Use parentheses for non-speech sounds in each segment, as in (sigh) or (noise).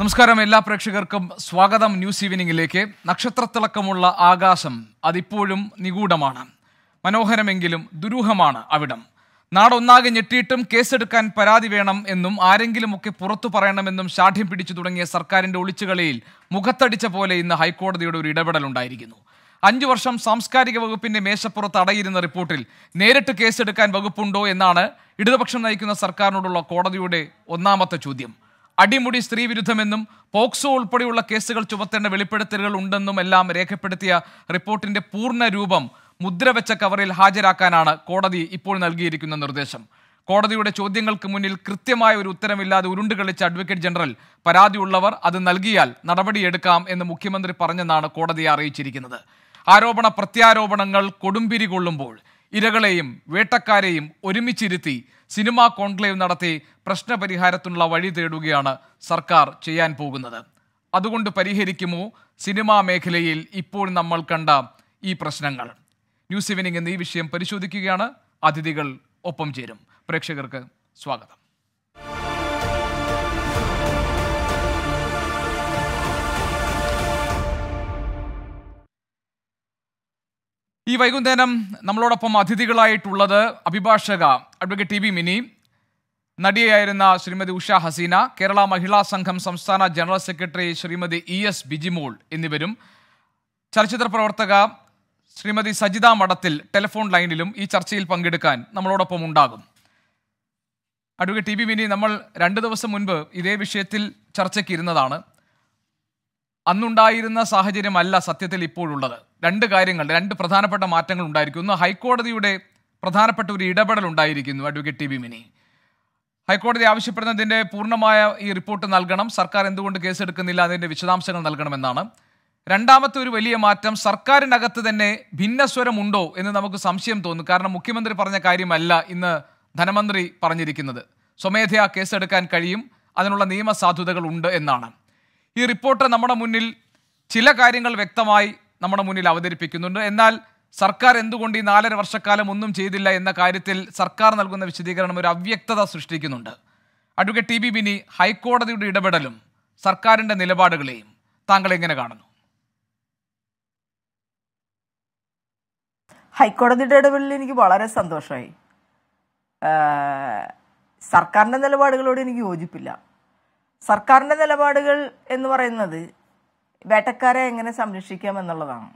നമസ്കാരം എല്ലാ പ്രേക്ഷകർക്കും സ്വാഗതം ന്യൂസ് ഈവനിങ്ങിലേക്ക് നക്ഷത്രത്തിളക്കമുള്ള ആകാശം അതിപ്പോഴും നിഗൂഢമാണ് മനോഹരമെങ്കിലും ദുരൂഹമാണ് അവിടം നാടൊന്നാകെ ഞെട്ടിയിട്ടും കേസെടുക്കാൻ പരാതി വേണം എന്നും ആരെങ്കിലുമൊക്കെ പുറത്തു പറയണമെന്നും ശാഠ്യം പിടിച്ചു തുടങ്ങിയ സർക്കാരിന്റെ ഒളിച്ചുകളിയിൽ മുഖത്തടിച്ച പോലെ ഇന്ന് ഹൈക്കോടതിയുടെ ഒരു ഇടപെടൽ ഉണ്ടായിരിക്കുന്നു അഞ്ചു വർഷം സാംസ്കാരിക വകുപ്പിന്റെ മേശപ്പുറത്ത് അടയിരുന്ന റിപ്പോർട്ടിൽ നേരിട്ട് കേസെടുക്കാൻ വകുപ്പുണ്ടോ എന്നാണ് ഇടതുപക്ഷം നയിക്കുന്ന സർക്കാരിനോടുള്ള കോടതിയുടെ ഒന്നാമത്തെ ചോദ്യം അടിമുടി സ്ത്രീവിരുദ്ധമെന്നും പോക്സോ ഉൾപ്പെടെയുള്ള കേസുകൾ ചുമത്തേണ്ട വെളിപ്പെടുത്തലുകൾ ഉണ്ടെന്നും എല്ലാം രേഖപ്പെടുത്തിയ റിപ്പോർട്ടിന്റെ പൂർണ്ണ രൂപം മുദ്രവെച്ച കവറിൽ ഹാജരാക്കാനാണ് കോടതി ഇപ്പോൾ നൽകിയിരിക്കുന്ന നിർദ്ദേശം കോടതിയുടെ ചോദ്യങ്ങൾക്ക് മുന്നിൽ കൃത്യമായ ഒരു ഉത്തരമില്ലാതെ ഉരുണ്ടുകളിച്ച അഡ്വക്കേറ്റ് ജനറൽ പരാതിയുള്ളവർ അത് നൽകിയാൽ നടപടിയെടുക്കാം എന്ന് മുഖ്യമന്ത്രി പറഞ്ഞെന്നാണ് കോടതിയെ അറിയിച്ചിരിക്കുന്നത് ആരോപണ പ്രത്യാരോപണങ്ങൾ കൊടുമ്പിരി കൊള്ളുമ്പോൾ ഇരകളെയും വേട്ടക്കാരെയും ഒരുമിച്ചിരുത്തി സിനിമാ കോൺക്ലേവ് നടത്തി പ്രശ്നപരിഹാരത്തിനുള്ള വഴി തേടുകയാണ് സർക്കാർ ചെയ്യാൻ പോകുന്നത് അതുകൊണ്ട് പരിഹരിക്കുമോ സിനിമാ മേഖലയിൽ ഇപ്പോൾ നമ്മൾ കണ്ട ഈ പ്രശ്നങ്ങൾ ന്യൂസ് ഇവനിംഗ് എന്ന ഈ വിഷയം പരിശോധിക്കുകയാണ് അതിഥികൾ ഒപ്പം ചേരും പ്രേക്ഷകർക്ക് സ്വാഗതം ഈ വൈകുന്നേരം നമ്മളോടൊപ്പം അതിഥികളായിട്ടുള്ളത് അഭിഭാഷക അഡ്വക്കേറ്റ് ടി മിനി നടിയായിരുന്ന ശ്രീമതി ഉഷ ഹസീന കേരള മഹിളാ സംഘം സംസ്ഥാന general secretary Shrimati E S Bijimol എന്നിവരും ചലച്ചിത്ര പ്രവർത്തക ശ്രീമതി സജിത മഠത്തിൽ ടെലിഫോൺ ലൈനിലും ഈ ചർച്ചയിൽ പങ്കെടുക്കാൻ നമ്മളോടൊപ്പം ഉണ്ടാകും അഡ്വക്കേറ്റ് ടി മിനി നമ്മൾ രണ്ട് ദിവസം മുൻപ് ഇതേ വിഷയത്തിൽ ചർച്ചയ്ക്ക് ഇരുന്നതാണ് അന്നുണ്ടായിരുന്ന സാഹചര്യമല്ല സത്യത്തിൽ ഇപ്പോഴുള്ളത് രണ്ട് കാര്യങ്ങൾ രണ്ട് പ്രധാനപ്പെട്ട മാറ്റങ്ങൾ ഉണ്ടായിരിക്കും ഒന്ന് ഹൈക്കോടതിയുടെ പ്രധാനപ്പെട്ട ഒരു ഇടപെടൽ ഉണ്ടായിരിക്കുന്നു അഡ്വക്കേറ്റ് ടി വി മിനി ഹൈക്കോടതി ആവശ്യപ്പെടുന്നതിൻ്റെ പൂർണ്ണമായ ഈ റിപ്പോർട്ട് നൽകണം സർക്കാർ എന്തുകൊണ്ട് കേസെടുക്കുന്നില്ല അതിൻ്റെ വിശദാംശങ്ങൾ നൽകണമെന്നാണ് രണ്ടാമത്തെ ഒരു വലിയ മാറ്റം സർക്കാരിനകത്ത് തന്നെ ഭിന്നസ്വരമുണ്ടോ എന്ന് നമുക്ക് സംശയം തോന്നും കാരണം മുഖ്യമന്ത്രി പറഞ്ഞ കാര്യമല്ല ഇന്ന് ധനമന്ത്രി പറഞ്ഞിരിക്കുന്നത് സ്വമേധയാ കേസെടുക്കാൻ കഴിയും അതിനുള്ള നിയമസാധുതകൾ ഉണ്ട് എന്നാണ് ഈ റിപ്പോർട്ട് നമ്മുടെ മുന്നിൽ ചില കാര്യങ്ങൾ വ്യക്തമായി നമ്മുടെ മുന്നിൽ അവതരിപ്പിക്കുന്നുണ്ട് എന്നാൽ സർക്കാർ എന്തുകൊണ്ട് ഈ നാലര വർഷക്കാലം ഒന്നും ചെയ്തില്ല എന്ന കാര്യത്തിൽ സർക്കാർ നൽകുന്ന വിശദീകരണം ഒരു അവ്യക്തത സൃഷ്ടിക്കുന്നുണ്ട് അഡ്വക്കേറ്റ് ടി ബി ബിനി ഹൈക്കോടതിയുടെ ഇടപെടലും സർക്കാരിൻ്റെ നിലപാടുകളെയും താങ്കൾ എങ്ങനെ കാണുന്നു ഹൈക്കോടതിയുടെ ഇടപെടലിൽ എനിക്ക് വളരെ സന്തോഷമായി സർക്കാരിൻ്റെ നിലപാടുകളോട് എനിക്ക് യോജിപ്പില്ല സർക്കാരിൻ്റെ നിലപാടുകൾ എന്ന് പറയുന്നത് വേട്ടക്കാരെ എങ്ങനെ സംരക്ഷിക്കാം എന്നുള്ളതാണ്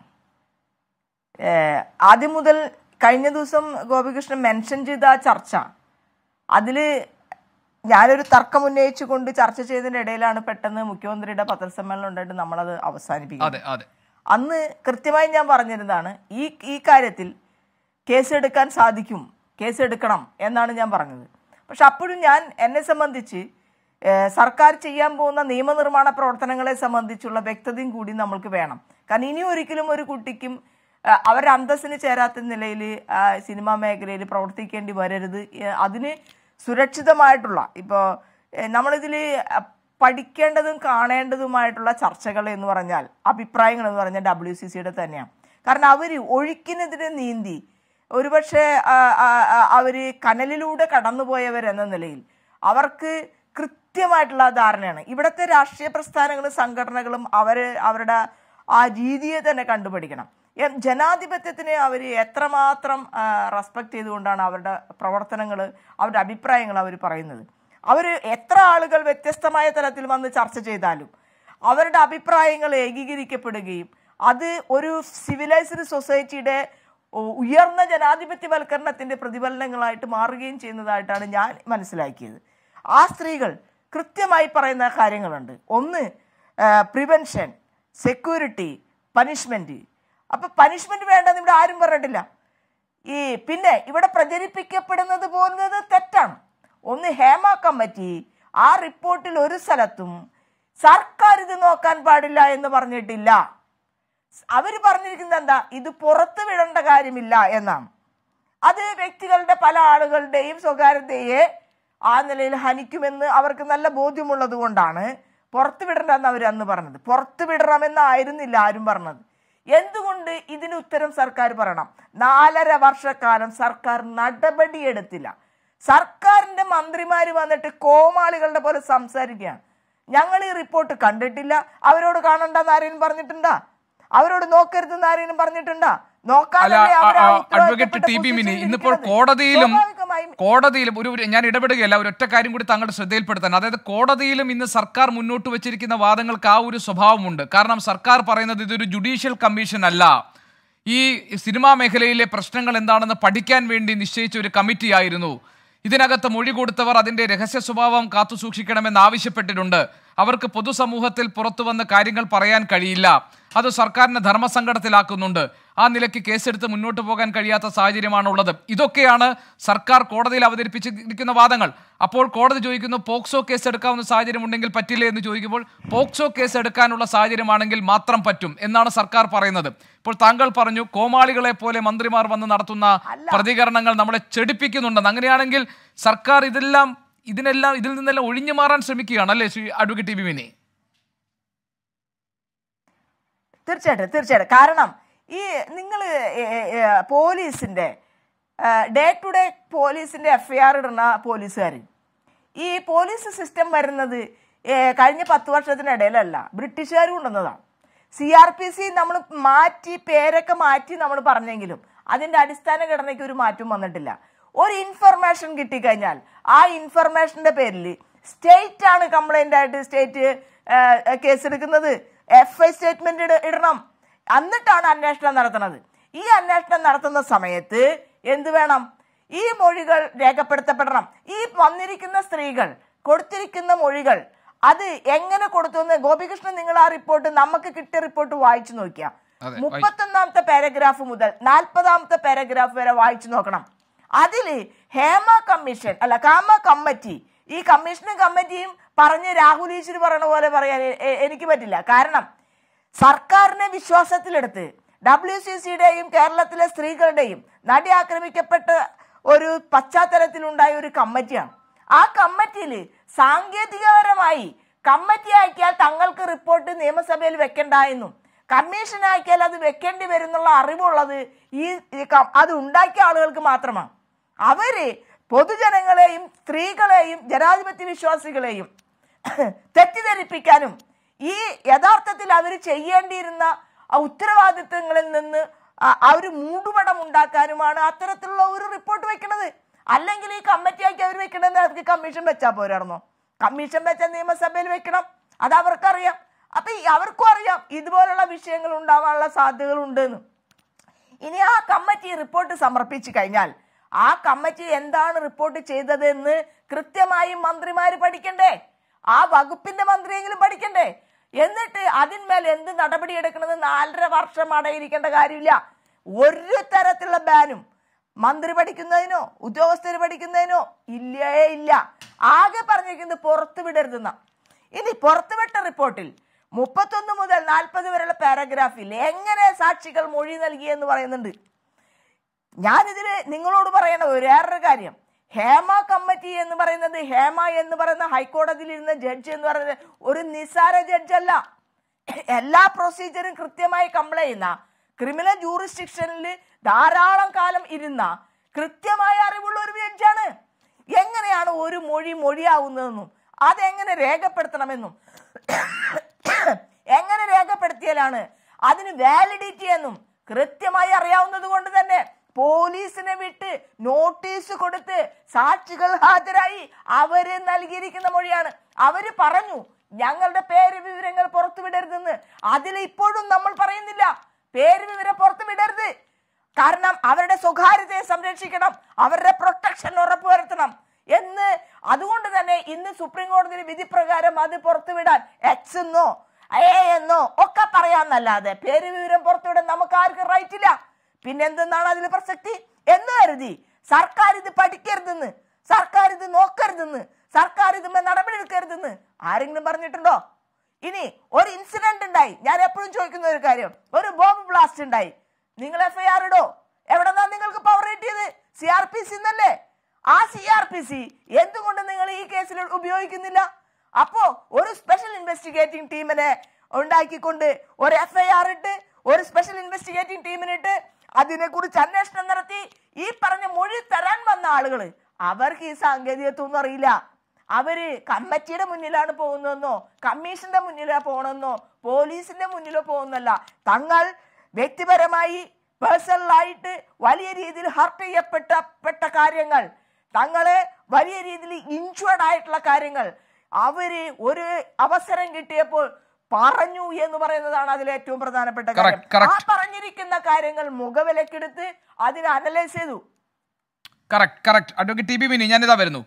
ആദ്യം മുതൽ കഴിഞ്ഞ ദിവസം ഗോപികൃഷ്ണൻ മെൻഷൻ ചെയ്ത ആ ചർച്ച അതിൽ ഞാനൊരു തർക്കം ഉന്നയിച്ചുകൊണ്ട് ചർച്ച ചെയ്തതിൻ്റെ ഇടയിലാണ് പെട്ടെന്ന് മുഖ്യമന്ത്രിയുടെ പത്രസമ്മേളനം ഉണ്ടായിട്ട് നമ്മളത് അവസാനിപ്പിക്കുന്നത് അന്ന് കൃത്യമായി ഞാൻ പറഞ്ഞിരുന്നതാണ് ഈ ഈ കാര്യത്തിൽ കേസെടുക്കാൻ സാധിക്കും കേസെടുക്കണം എന്നാണ് ഞാൻ പറഞ്ഞത് പക്ഷെ അപ്പോഴും ഞാൻ എന്നെ സംബന്ധിച്ച് സർക്കാർ ചെയ്യാൻ പോകുന്ന നിയമനിർമ്മാണ പ്രവർത്തനങ്ങളെ സംബന്ധിച്ചുള്ള വ്യക്തതയും കൂടി നമ്മൾക്ക് വേണം കാരണം ഇനി ഒരിക്കലും ഒരു കുട്ടിക്കും അവരുടെ അന്തസ്സിന് ചേരാത്ത നിലയിൽ സിനിമാ മേഖലയിൽ പ്രവർത്തിക്കേണ്ടി വരരുത് അതിന് സുരക്ഷിതമായിട്ടുള്ള ഇപ്പോൾ നമ്മളിതിൽ പഠിക്കേണ്ടതും കാണേണ്ടതുമായിട്ടുള്ള ചർച്ചകൾ എന്ന് പറഞ്ഞാൽ അഭിപ്രായങ്ങൾ എന്ന് പറഞ്ഞാൽ ഡബ്ല്യു സി സിയുടെ തന്നെയാണ് കാരണം അവർ ഒഴുക്കിനെതിരെ നീന്തി ഒരുപക്ഷെ അവർ കനലിലൂടെ കടന്നുപോയവരെന്ന നിലയിൽ അവർക്ക് കൃത്യമായിട്ടുള്ള ധാരണയാണ് ഇവിടുത്തെ രാഷ്ട്രീയ പ്രസ്ഥാനങ്ങളും സംഘടനകളും അവർ അവരുടെ ആ രീതിയെ തന്നെ കണ്ടുപിടിക്കണം ജനാധിപത്യത്തിനെ അവർ എത്രമാത്രം റെസ്പെക്ട് ചെയ്തുകൊണ്ടാണ് അവരുടെ പ്രവർത്തനങ്ങൾ അവരുടെ അഭിപ്രായങ്ങൾ അവർ പറയുന്നത് അവർ എത്ര ആളുകൾ വ്യത്യസ്തമായ തലത്തിൽ വന്ന് ചർച്ച ചെയ്താലും അവരുടെ അഭിപ്രായങ്ങൾ ഏകീകരിക്കപ്പെടുകയും അത് ഒരു സിവിലൈസ്ഡ് സൊസൈറ്റിയുടെ ഉയർന്ന ജനാധിപത്യവൽക്കരണത്തിൻ്റെ പ്രതിഫലനങ്ങളായിട്ട് മാറുകയും ചെയ്യുന്നതായിട്ടാണ് ഞാൻ മനസ്സിലാക്കിയത് ആ സ്ത്രീകൾ കൃത്യമായി പറയുന്ന കാര്യങ്ങളുണ്ട് ഒന്ന് പ്രിവെൻഷൻ സെക്യൂരിറ്റി പനിഷ്മെൻറ്റ് അപ്പോൾ പനിഷ്മെൻറ്റ് വേണ്ടെന്ന് ഇവിടെ ആരും പറഞ്ഞിട്ടില്ല ഈ പിന്നെ ഇവിടെ പ്രചരിപ്പിക്കപ്പെടുന്നത് പോലുന്നത് തെറ്റാണ് ഒന്ന് ഹേമാക്കാൻ പറ്റി ആ റിപ്പോർട്ടിൽ ഒരു സ്ഥലത്തും സർക്കാർ ഇത് നോക്കാൻ പാടില്ല എന്ന് പറഞ്ഞിട്ടില്ല അവർ പറഞ്ഞിരിക്കുന്നത് എന്താ ഇത് പുറത്തു വിടേണ്ട കാര്യമില്ല എന്നാണ് അത് വ്യക്തികളുടെ പല ആളുകളുടെയും സ്വകാര്യതയെ ആ നിലയിൽ ഹനിക്കുമെന്ന് അവർക്ക് നല്ല ബോധ്യമുള്ളത് കൊണ്ടാണ് പുറത്തു വിടണമെന്ന് അവർ അന്ന് പറഞ്ഞത് പുറത്തു വിടണമെന്നായിരുന്നില്ല ആരും പറഞ്ഞത് എന്തുകൊണ്ട് ഇതിന് ഉത്തരം സർക്കാർ പറയണം നാലര വർഷക്കാലം സർക്കാർ നടപടിയെടുത്തില്ല സർക്കാരിൻ്റെ മന്ത്രിമാർ വന്നിട്ട് കോമാളികളുടെ പോലെ സംസാരിക്കുകയാണ് ഞങ്ങൾ ഈ റിപ്പോർട്ട് കണ്ടിട്ടില്ല അവരോട് കാണണ്ടെന്ന് ആരെയും പറഞ്ഞിട്ടുണ്ടാ അവരോട് നോക്കരുതെന്ന് ആരെയും പറഞ്ഞിട്ടുണ്ടാ അഡ്വക്കേറ്റ് ടി ബി മിനി ഇന്നിപ്പോൾ കോടതിയിലും കോടതിയിലും ഒരു ഞാൻ ഇടപെടുകയല്ല ഒരു ഒറ്റ കാര്യം കൂടി താങ്കളുടെ ശ്രദ്ധയിൽപ്പെടുത്താൻ അതായത് കോടതിയിലും ഇന്ന് സർക്കാർ മുന്നോട്ട് വെച്ചിരിക്കുന്ന വാദങ്ങൾക്ക് ആ ഒരു സ്വഭാവമുണ്ട് കാരണം സർക്കാർ പറയുന്നത് ഇതൊരു ജുഡീഷ്യൽ കമ്മീഷൻ അല്ല ഈ സിനിമാ മേഖലയിലെ പ്രശ്നങ്ങൾ എന്താണെന്ന് പഠിക്കാൻ വേണ്ടി നിശ്ചയിച്ച ഒരു കമ്മിറ്റി ആയിരുന്നു ഇതിനകത്ത് മൊഴി കൊടുത്തവർ അതിന്റെ രഹസ്യ സ്വഭാവം കാത്തുസൂക്ഷിക്കണമെന്ന് ആവശ്യപ്പെട്ടിട്ടുണ്ട് അവർക്ക് പൊതുസമൂഹത്തിൽ പുറത്തു വന്ന് കാര്യങ്ങൾ പറയാൻ കഴിയില്ല അത് സർക്കാരിനെ ധർമ്മസങ്കടത്തിലാക്കുന്നുണ്ട് ആ നിലയ്ക്ക് കേസെടുത്ത് മുന്നോട്ട് പോകാൻ കഴിയാത്ത സാഹചര്യമാണുള്ളത് ഇതൊക്കെയാണ് സർക്കാർ കോടതിയിൽ അവതരിപ്പിച്ചിരിക്കുന്ന വാദങ്ങൾ അപ്പോൾ കോടതി ചോദിക്കുന്നു പോക്സോ കേസ് എടുക്കാവുന്ന സാഹചര്യം ഉണ്ടെങ്കിൽ പറ്റില്ല എന്ന് ചോദിക്കുമ്പോൾ പോക്സോ കേസ് എടുക്കാനുള്ള സാഹചര്യമാണെങ്കിൽ മാത്രം പറ്റും എന്നാണ് സർക്കാർ പറയുന്നത് ഇപ്പോൾ താങ്കൾ പറഞ്ഞു കോമാളികളെ പോലെ മന്ത്രിമാർ വന്ന് നടത്തുന്ന പ്രതികരണങ്ങൾ നമ്മളെ ചെടിപ്പിക്കുന്നുണ്ടെന്ന് അങ്ങനെയാണെങ്കിൽ സർക്കാർ ഇതെല്ലാം ഇതിനെല്ലാം ഇതിൽ നിന്നെല്ലാം ഒഴിഞ്ഞു മാറാൻ ശ്രമിക്കുകയാണ് അല്ലേ Shri advocate T B Vini തീർച്ചയായിട്ടും തീർച്ചയായിട്ടും കാരണം ഈ നിങ്ങൾ പോലീസിന്റെ ഡേ ടു ഡേ പോലീസിന്റെ എഫ്ഐആർ ഇടുന്ന പോലീസുകാർ ഈ പോലീസ് സിസ്റ്റം വരുന്നത് കഴിഞ്ഞ പത്ത് വർഷത്തിനിടയിലല്ല ബ്രിട്ടീഷുകാർ കൊണ്ടുവന്നതാണ് സി ആർ പി സി നമ്മൾ മാറ്റി പേരൊക്കെ മാറ്റി നമ്മൾ പറഞ്ഞെങ്കിലും അതിൻ്റെ അടിസ്ഥാന ഘടനയ്ക്ക് ഒരു മാറ്റം വന്നിട്ടില്ല ഒരു ഇൻഫർമേഷൻ കിട്ടിക്കഴിഞ്ഞാൽ ആ ഇൻഫർമേഷൻ്റെ പേരിൽ സ്റ്റേറ്റ് ആണ് കംപ്ലൈൻ്റ് ആയിട്ട് സ്റ്റേറ്റ് കേസെടുക്കുന്നത് എഫ് ഐ സ്റ്റേറ്റ്മെൻ്റ് ഇടണം എന്നിട്ടാണ് അന്വേഷണം നടത്തുന്നത് ഈ അന്വേഷണം നടത്തുന്ന സമയത്ത് എന്ത് വേണം ഈ മൊഴികൾ രേഖപ്പെടുത്തപ്പെടണം ഈ വന്നിരിക്കുന്ന സ്ത്രീകൾ കൊടുത്തിരിക്കുന്ന മൊഴികൾ അത് എങ്ങനെ കൊടുത്തു എന്ന് ഗോപികൃഷ്ണൻ നിങ്ങൾ ആ റിപ്പോർട്ട് നമുക്ക് കിട്ടിയ റിപ്പോർട്ട് വായിച്ചു നോക്കിയാൽ മുപ്പത്തൊന്നാമത്തെ പാരഗ്രാഫ് മുതൽ നാൽപ്പതാമത്തെ പാരഗ്രാഫ് വരെ വായിച്ചു നോക്കണം അതിൽ ഹേമ കമ്മീഷൻ അല്ല കാമ കമ്മിറ്റി ഈ കമ്മീഷനും കമ്മിറ്റിയും പറഞ്ഞ് രാഹുൽ ഈശ്വർ പറയണ പോലെ പറയാൻ എനിക്ക് പറ്റില്ല കാരണം സർക്കാരിനെ വിശ്വാസത്തിലെടുത്ത് ഡബ്ല്യു സി സിയുടെയും കേരളത്തിലെ സ്ത്രീകളുടെയും നടി ആക്രമിക്കപ്പെട്ട ഒരു പശ്ചാത്തലത്തിലുണ്ടായ ഒരു കമ്മിറ്റിയാണ് ആ കമ്മിറ്റിയിൽ സാങ്കേതികപരമായി കമ്മിറ്റി അയക്കിയാൽ തങ്ങൾക്ക് റിപ്പോർട്ട് നിയമസഭയിൽ വെക്കണ്ട എന്നും അയക്കിയാൽ അത് വെക്കേണ്ടി വരുന്നുള്ള അറിവുള്ളത് ഈ അത് ഉണ്ടാക്കിയ ആളുകൾക്ക് മാത്രമാണ് അവര് പൊതുജനങ്ങളെയും സ്ത്രീകളെയും ജനാധിപത്യ വിശ്വാസികളെയും (clears throat) തെറ്റിദ്ധരിപ്പിക്കാനും ഈ യഥാർത്ഥത്തിൽ അവർ ചെയ്യേണ്ടിയിരുന്ന ഉത്തരവാദിത്വങ്ങളിൽ നിന്ന് ആ ഒരു മൂടുപടം ഉണ്ടാക്കാനുമാണ് അത്തരത്തിലുള്ള ഒരു റിപ്പോർട്ട് വെക്കുന്നത് അല്ലെങ്കിൽ ഈ കമ്മിറ്റിയാക്കി അവർ വെക്കണമെന്ന് അവർക്ക് കമ്മീഷൻ വെച്ചാൽ പോരായിരുന്നോ കമ്മീഷൻ വെച്ച നിയമസഭയിൽ വെക്കണം അത് അവർക്കറിയാം അപ്പൊ അവർക്കും അറിയാം ഇതുപോലുള്ള വിഷയങ്ങൾ ഉണ്ടാവാനുള്ള സാധ്യതകളുണ്ടെന്ന് ഇനി ആ കമ്മിറ്റി റിപ്പോർട്ട് സമർപ്പിച്ചു കഴിഞ്ഞാൽ ആ കമ്മിറ്റി എന്താണ് റിപ്പോർട്ട് ചെയ്തതെന്ന് കൃത്യമായി മന്ത്രിമാർ പഠിക്കണ്ടേ ആ വകുപ്പിന്റെ മന്ത്രിയെങ്കിലും പഠിക്കണ്ടേ എന്നിട്ട് അതിന്മേൽ എന്ത് നടപടി എടുക്കണത് നാലര വർഷം അടയിരിക്കേണ്ട കാര്യമില്ല ഒരു തരത്തിലുള്ള ബാനും മന്ത്രി പഠിക്കുന്നതിനോ ഉദ്യോഗസ്ഥർ പഠിക്കുന്നതിനോ ഇല്ലേ ഇല്ല ആകെ പറഞ്ഞിരിക്കുന്നത് പുറത്തു വിടരുതെന്ന ഇനി പുറത്തുവിട്ട റിപ്പോർട്ടിൽ മുപ്പത്തൊന്ന് മുതൽ നാൽപ്പത് വരെയുള്ള പാരഗ്രാഫിൽ എങ്ങനെ സാക്ഷികൾ മൊഴി നൽകിയെന്ന് പറയുന്നുണ്ട് ഞാനിതിൽ നിങ്ങളോട് പറയുന്ന വേറൊരു കാര്യം ഹേമ കമ്മിറ്റി എന്ന് പറയുന്നത് ഹേമ എന്ന് പറയുന്ന ഹൈക്കോടതിയിൽ ഇരുന്ന ജഡ്ജ് എന്ന് പറയുന്നത് ഒരു നിസ്സാര ജഡ്ജല്ല എല്ലാ പ്രൊസീജിയറും കൃത്യമായി കംപ്ലൈ ചെയ്യുന്ന ക്രിമിനൽ ജൂറിസ്ട്രിക്ഷനിൽ ധാരാളം കാലം ഇരുന്ന കൃത്യമായ അറിവുള്ള ഒരു ജഡ്ജാണ് എങ്ങനെയാണ് ഒരു മൊഴി മൊഴിയാവുന്നതെന്നും അതെങ്ങനെ രേഖപ്പെടുത്തണമെന്നും എങ്ങനെ രേഖപ്പെടുത്തിയാലാണ് അതിന് വാലിഡിറ്റി എന്നും കൃത്യമായി അറിയാവുന്നത് കൊണ്ട് തന്നെ പോലീസിനെ വിട്ട് നോട്ടീസ് കൊടുത്ത് സാക്ഷികൾ ഹാജരായി അവര് നൽകിയിരിക്കുന്ന മൊഴിയാണ് അവര് പറഞ്ഞു ഞങ്ങളുടെ പേര് വിവരങ്ങൾ പുറത്തുവിടരുതെന്ന് അതിൽ ഇപ്പോഴും നമ്മൾ പറയുന്നില്ല പേര് വിവരം പുറത്തുവിടരുത് കാരണം അവരുടെ സ്വകാര്യതയെ സംരക്ഷിക്കണം അവരുടെ പ്രൊട്ടക്ഷൻ ഉറപ്പുവരുത്തണം എന്ന് അതുകൊണ്ട് തന്നെ ഇന്ന് സുപ്രീം കോടതി വിധി പ്രകാരം അത് പുറത്തുവിടാൻ എക്സ് എന്നോ എ എന്നോ ഒക്കെ പറയാന്നല്ലാതെ പേര് വിവരം പുറത്തുവിടാൻ നമുക്ക് ആർക്കും റൈറ്റ് ഇല്ല പിന്നെ എന്തെന്നാണ് അതിൽ പ്രസക്തി എന്ന് കരുതി സർക്കാർ ഇത് പഠിക്കരുതെന്ന് സർക്കാർ ഇത് നോക്കരുതെന്ന് സർക്കാർ നടപടി എടുക്കരുതെന്ന് ആരെങ്കിലും പറഞ്ഞിട്ടുണ്ടോ ഇനി ഒരു ഇൻസിഡന്റ് ഉണ്ടായി ഞാൻ എപ്പോഴും ചോദിക്കുന്ന ഒരു കാര്യം ഒരു ബോംബ് ബ്ലാസ്റ്റ് ഉണ്ടായി നിങ്ങൾ എഫ് ഐ ആർ ഇടോ എവിടെന്നാ നിങ്ങൾക്ക് പവർ കിട്ടിയത് സി ആർ പി സി എന്നല്ലേ ആ സി ആർ പി സി എന്തുകൊണ്ട് നിങ്ങൾ ഈ കേസിൽ ഉപയോഗിക്കുന്നില്ല അപ്പോ ഒരു സ്പെഷ്യൽ ഇൻവെസ്റ്റിഗേറ്റിംഗ് ടീമിനെ ഉണ്ടാക്കിക്കൊണ്ട് ഒരു എഫ് ഐ ആർ ഇട്ട് ഒരു സ്പെഷ്യൽ ഇൻവെസ്റ്റിഗേറ്റിംഗ് ടീമിനിട്ട് അതിനെക്കുറിച്ച് അന്വേഷണം നടത്തി ഈ പറഞ്ഞ മൊഴി തരാൻ വന്ന ആളുകൾ അവർക്ക് ഈ സാങ്കേതികത്വം അറിയില്ല അവര് കമ്മിറ്റിയുടെ മുന്നിലാണ് പോകുന്നതെന്നോ കമ്മീഷന്റെ മുന്നിലാണ് പോകണമെന്നോ പോലീസിന്റെ മുന്നിലോ പോകുന്നല്ല തങ്ങൾ വ്യക്തിപരമായി പേഴ്സണലായിട്ട് വലിയ രീതിയിൽ ഹർട്ട് ചെയ്യപ്പെട്ട പെട്ട കാര്യങ്ങൾ തങ്ങളെ വലിയ രീതിയിൽ ഇഞ്ചുവേർഡ് ആയിട്ടുള്ള കാര്യങ്ങൾ അവര് ഒരു അവസരം കിട്ടിയപ്പോൾ പറഞ്ഞു എന്ന് പറയുന്നതാണ് അതിൽ ഏറ്റവും പ്രധാനപ്പെട്ട കാര്യം ആ പറഞ്ഞിരിക്കുന്ന കാര്യങ്ങൾ മുഖവിലക്കെടുത്ത് അതിനെ അനലൈസ് ചെയ്തു correct correct advocate T B Mini ഞാനിതാ വരുന്നു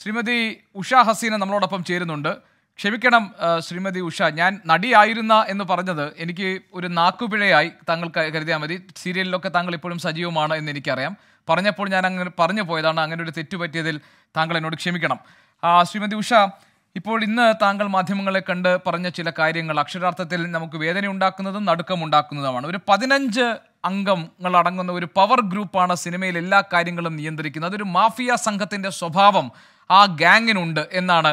ശ്രീമതി ഉഷ ഹസീന നമ്മളോടൊപ്പം ചേരുന്നുണ്ട് ക്ഷമിക്കണം ശ്രീമതി ഉഷ ഞാൻ നടിയായിരുന്ന എന്ന് പറഞ്ഞത് എനിക്ക് ഒരു നാക്കുപിഴയായി താങ്കൾ കരുതിയാൽ മതി സീരിയലിലൊക്കെ താങ്കൾ ഇപ്പോഴും സജീവമാണ് എന്ന് എനിക്കറിയാം പറഞ്ഞപ്പോൾ ഞാൻ അങ്ങനെ പറഞ്ഞു പോയതാണ് അങ്ങനെ ഒരു തെറ്റുപറ്റിയതിൽ താങ്കൾ എന്നോട് ക്ഷമിക്കണം ശ്രീമതി ഉഷ ഇപ്പോൾ ഇന്ന് താങ്കൾ മാധ്യമങ്ങളെ കണ്ട് പറഞ്ഞ ചില കാര്യങ്ങൾ അക്ഷരാർത്ഥത്തിൽ നമുക്ക് വേദന ഉണ്ടാക്കുന്നതും നടുക്കമുണ്ടാക്കുന്നതുമാണ് ഒരു പതിനഞ്ച് അംഗങ്ങൾ അടങ്ങുന്ന ഒരു പവർ ഗ്രൂപ്പാണ് സിനിമയിൽ എല്ലാ കാര്യങ്ങളും നിയന്ത്രിക്കുന്നത് അതൊരു മാഫിയ സംഘത്തിൻ്റെ സ്വഭാവം ആ ഗാങ്ങിനുണ്ട് എന്നാണ്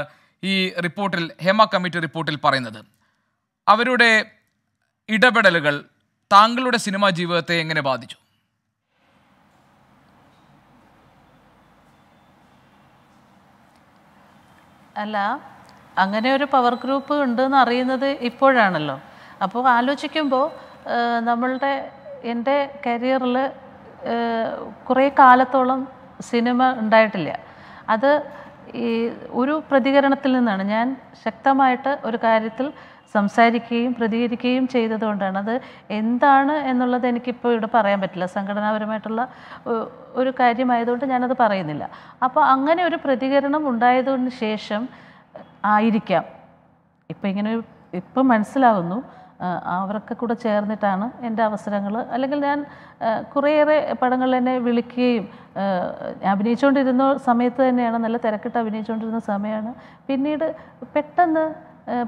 ഈ റിപ്പോർട്ടിൽ ഹേമ കമ്മിറ്റി റിപ്പോർട്ടിൽ പറയുന്നത് അവരുടെ ഇടപെടലുകൾ താങ്കളുടെ സിനിമാ ജീവിതത്തെ എങ്ങനെ ബാധിച്ചു അല്ല അങ്ങനെ ഒരു പവർ ഗ്രൂപ്പ് ഉണ്ടെന്ന് അറിയുന്നത് ഇപ്പോഴാണല്ലോ അപ്പോൾ ആലോചിക്കുമ്പോൾ നമ്മളുടെ എൻ്റെ കരിയറിൽ കുറേ കാലത്തോളം സിനിമ ഉണ്ടായിട്ടില്ല അത് ഈ ഒരു പ്രതികരണത്തിൽ നിന്നാണ് ഞാൻ ശക്തമായിട്ട് ഒരു കാര്യത്തിൽ സംസാരിക്കുകയും പ്രതികരിക്കുകയും ചെയ്തതുകൊണ്ടാണ് അത് എന്താണ് എന്നുള്ളത് എനിക്കിപ്പോൾ ഇവിടെ പറയാൻ പറ്റില്ല സംഘടനാപരമായിട്ടുള്ള ഒരു കാര്യമായതുകൊണ്ട് ഞാനത് പറയുന്നില്ല അപ്പോൾ അങ്ങനെ ഒരു പ്രതികരണം ഉണ്ടായതിന് ശേഷം ആയിരിക്കാം ഇപ്പം ഇങ്ങനെ ഇപ്പം മനസ്സിലാവുന്നു അവരൊക്കെ കൂടെ ചേർന്നിട്ടാണ് എൻ്റെ അവസരങ്ങൾ അല്ലെങ്കിൽ ഞാൻ കുറേയേറെ പടങ്ങൾ എന്നെ വിളിക്കുകയും അഭിനയിച്ചുകൊണ്ടിരുന്ന സമയത്ത് തന്നെയാണ് നല്ല തിരക്കിട്ട് അഭിനയിച്ചുകൊണ്ടിരുന്ന സമയമാണ് പിന്നീട് പെട്ടെന്ന്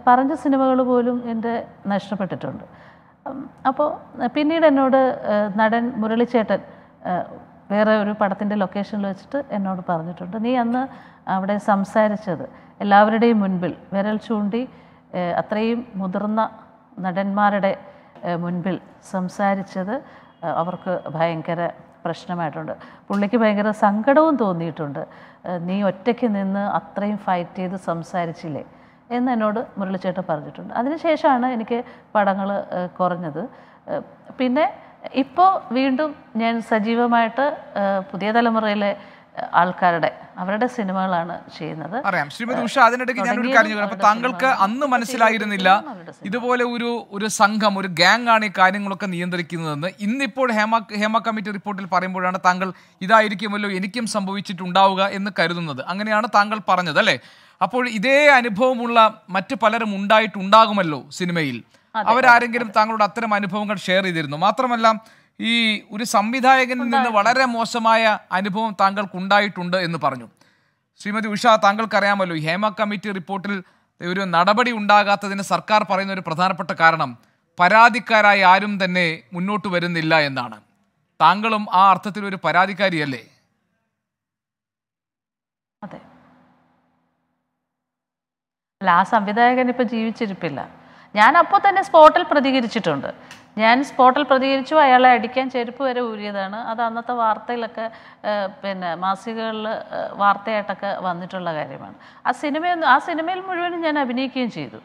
പറഞ്ഞ സിനിമകൾ പോലും എൻ്റെ നഷ്ടപ്പെട്ടിട്ടുണ്ട് അപ്പോൾ പിന്നീട് എന്നോട് നടൻ മുരളിച്ചേട്ടൻ വേറെ ഒരു പടത്തിൻ്റെ ലൊക്കേഷനിൽ വെച്ചിട്ട് എന്നോട് പറഞ്ഞിട്ടുണ്ട് നീ അന്ന് അവിടെ സംസാരിച്ചത് എല്ലാവരുടെയും മുൻപിൽ വിരൽ ചൂണ്ടി അത്രയും മുതിർന്ന നടന്മാരുടെ മുൻപിൽ സംസാരിച്ചത് അവർക്ക് ഭയങ്കര പ്രശ്നമായിട്ടുണ്ട് പുള്ളിക്ക് ഭയങ്കര സങ്കടവും തോന്നിയിട്ടുണ്ട് നീ ഒറ്റയ്ക്ക് നിന്ന് അത്രയും ഫൈറ്റ് ചെയ്ത് സംസാരിച്ചില്ലേ എന്ന് എന്നോട് മുരളിച്ചേട്ട് പറഞ്ഞിട്ടുണ്ട് അതിനുശേഷമാണ് എനിക്ക് പടങ്ങൾ കുറഞ്ഞത് പിന്നെ ഇപ്പോൾ വീണ്ടും ഞാൻ സജീവമായിട്ട് പുതിയ തലമുറയിലെ ആൾക്കാരുടെ അവരുടെ സിനിമകളാണ് ചെയ്യുന്നത് അറിയാം ശ്രീമതി ഉഷ അതിനിടയ്ക്ക് ഞാനൊരു കാര്യം ചോദിക്കാം അപ്പൊ താങ്കൾക്ക് അന്ന് മനസ്സിലായിരുന്നില്ല ഇതുപോലെ ഒരു ഒരു സംഘം ഒരു ഗാങ് ആണ് ഈ കാര്യങ്ങളൊക്കെ നിയന്ത്രിക്കുന്നതെന്ന് ഇന്നിപ്പോൾ ഹേമ ഹേമ കമ്മിറ്റി റിപ്പോർട്ടിൽ പറയുമ്പോഴാണ് താങ്കൾ ഇതായിരിക്കുമല്ലോ എനിക്കും സംഭവിച്ചിട്ടുണ്ടാവുക എന്ന് കരുതുന്നത് അങ്ങനെയാണ് താങ്കൾ പറഞ്ഞത് അല്ലേ അപ്പോൾ ഇതേ അനുഭവമുള്ള മറ്റു പലരും ഉണ്ടായിട്ടുണ്ടാകുമല്ലോ സിനിമയിൽ അവരാരെങ്കിലും താങ്കളോട് അത്തരം അനുഭവങ്ങൾ ഷെയർ ചെയ്തിരുന്നു മാത്രമല്ല ഈ ഒരു സംവിധായകനിൽ നിന്ന് വളരെ മോശമായ അനുഭവം താങ്കൾക്ക് ഉണ്ടായിട്ടുണ്ട് എന്ന് പറഞ്ഞു ശ്രീമതി ഉഷ താങ്കൾക്കറിയാമല്ലോ ഹേമ കമ്മിറ്റി റിപ്പോർട്ടിൽ ഒരു നടപടി ഉണ്ടാകാത്തതിന് സർക്കാർ പറയുന്ന ഒരു പ്രധാനപ്പെട്ട കാരണം പരാതിക്കാരായി ആരും തന്നെ മുന്നോട്ട് വരുന്നില്ല എന്നാണ് താങ്കളും ആ അർത്ഥത്തിൽ ഒരു പരാതിക്കാരിയല്ലേ അതെ അല്ല ആ സംവിധായകൻ ഇപ്പൊ ജീവിച്ചിരിപ്പില്ല ഞാൻ അപ്പോൾ തന്നെ സ്പോട്ടിൽ പ്രതികരിച്ചിട്ടുണ്ട് ഞാൻ സ്പോട്ടിൽ പ്രതികരിച്ചു അയാളെ അടിക്കാൻ ചെരുപ്പ് വരെ ഊരിയതാണ് അത് അന്നത്തെ വാർത്തയിലൊക്കെ പിന്നെ മാസികകളിൽ വാർത്തയായിട്ടൊക്കെ വന്നിട്ടുള്ള കാര്യമാണ് ആ സിനിമയൊന്നും ആ സിനിമയിൽ മുഴുവനും ഞാൻ അഭിനയിക്കുകയും ചെയ്തു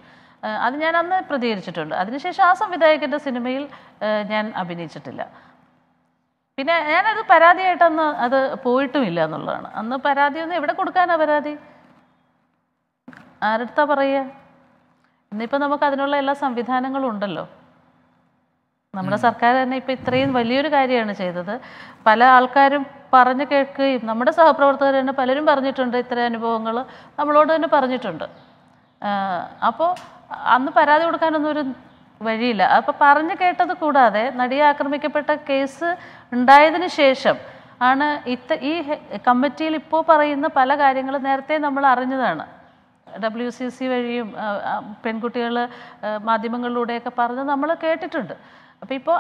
അത് ഞാൻ അന്ന് പ്രതികരിച്ചിട്ടുണ്ട് അതിനുശേഷം ആ സംവിധായകൻ്റെ സിനിമയിൽ ഞാൻ അഭിനയിച്ചിട്ടില്ല പിന്നെ ഞാനത് പരാതിയായിട്ടന്ന് അത് പോയിട്ടുമില്ല എന്നുള്ളതാണ് അന്ന് പരാതിയൊന്നും എവിടെ കൊടുക്കാനാണ് പരാതി ആരടുത്താ പറയുക ഇന്നിപ്പോൾ നമുക്ക് അതിനുള്ള എല്ലാ സംവിധാനങ്ങളും ഉണ്ടല്ലോ നമ്മുടെ സർക്കാർ തന്നെ ഇപ്പം ഇത്രയും വലിയൊരു കാര്യമാണ് ചെയ്തത് പല ആൾക്കാരും പറഞ്ഞു കേൾക്കുകയും നമ്മുടെ സഹപ്രവർത്തകർ തന്നെ പലരും പറഞ്ഞിട്ടുണ്ട് ഇത്രയും അനുഭവങ്ങൾ നമ്മളോട് തന്നെ പറഞ്ഞിട്ടുണ്ട് അപ്പോൾ അന്ന് പരാതി കൊടുക്കാനൊന്നും ഒരു വഴിയില്ല അപ്പോൾ പറഞ്ഞു കേട്ടത് കൂടാതെ നടിയെ ആക്രമിക്കപ്പെട്ട കേസ് ഉണ്ടായതിനു ശേഷം ആണ് ഇത്ത ഈ കമ്മിറ്റിയിൽ ഇപ്പോൾ പറയുന്ന പല കാര്യങ്ങളും നേരത്തെ നമ്മൾ അറിഞ്ഞതാണ് ഡബ്ല്യു സി സി വഴിയും പെൺകുട്ടികൾ മാധ്യമങ്ങളിലൂടെയൊക്കെ പറഞ്ഞ് നമ്മൾ കേട്ടിട്ടുണ്ട് അപ്പോൾ ഇപ്പോൾ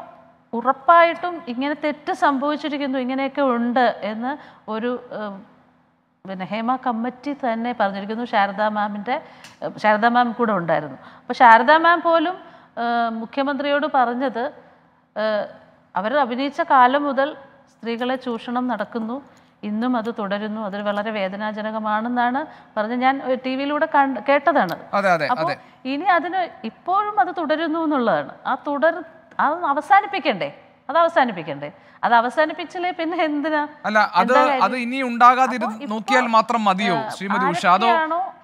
ഉറപ്പായിട്ടും ഇങ്ങനെ തെറ്റ് സംഭവിച്ചിരിക്കുന്നു ഇങ്ങനെയൊക്കെ ഉണ്ട് എന്ന് ഒരു പിന്നെ ഹേമ കമ്മിറ്റി തന്നെ പറഞ്ഞിരിക്കുന്നു ശാരദാ മാമിൻ്റെ ശാരദാ മാം കൂടെ ഉണ്ടായിരുന്നു അപ്പോൾ ശാരദാ മാം പോലും മുഖ്യമന്ത്രിയോട് പറഞ്ഞത് അവർ അഭിനയിച്ച കാലം മുതൽ സ്ത്രീകളെ ചൂഷണം നടക്കുന്നു ഇന്നും അത് തുടരുന്നു അത് വളരെ വേദനാജനകമാണെന്നാണ് പറഞ്ഞ് ഞാൻ ടി വിയിലൂടെ കേട്ടതാണ് അപ്പോൾ ഇനി അതിന് ഇപ്പോഴും അത് തുടരുന്നു എന്നുള്ളതാണ് ആ തുടർ അത് അവസാനിപ്പിക്കണ്ടേ അത് അവസാനിപ്പിക്കണ്ടേ അത് അവസാനിപ്പിച്ചില്ലേ പിന്നെ എന്തിനാ അല്ല അത് അത് ഇനി ഉണ്ടാകാതിരുന്ന് നോക്കിയാൽ മാത്രം മതിയോ ശ്രീമതി ഉഷ അതോ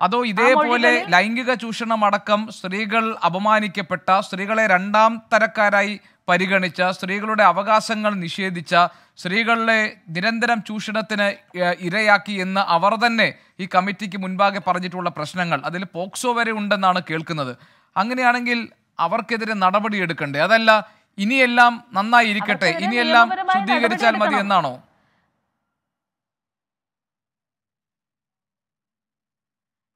അതോ ഇതേപോലെ ലൈംഗിക ചൂഷണം അടക്കം സ്ത്രീകൾ അപമാനിക്കപ്പെട്ട സ്ത്രീകളെ രണ്ടാം തരക്കാരായി പരിഗണിച്ച സ്ത്രീകളുടെ അവകാശങ്ങൾ നിഷേധിച്ച സ്ത്രീകളെ നിരന്തരം ചൂഷണത്തിന് ഇരയാക്കി എന്ന് അവർ തന്നെ ഈ കമ്മിറ്റിക്ക് മുൻപാകെ പറഞ്ഞിട്ടുള്ള പ്രശ്നങ്ങൾ അതിൽ പോക്സോ വരെ ഉണ്ടെന്നാണ് കേൾക്കുന്നത് അങ്ങനെയാണെങ്കിൽ അവർക്കെതിരെ നടപടി എടുക്കണ്ടേ അതല്ല ഇനിയെല്ലാം നന്നായി ഇരിക്കട്ടെ ഇനിയെല്ലാം ശുദ്ധീകരിച്ചാൽ മതി എന്നാണോ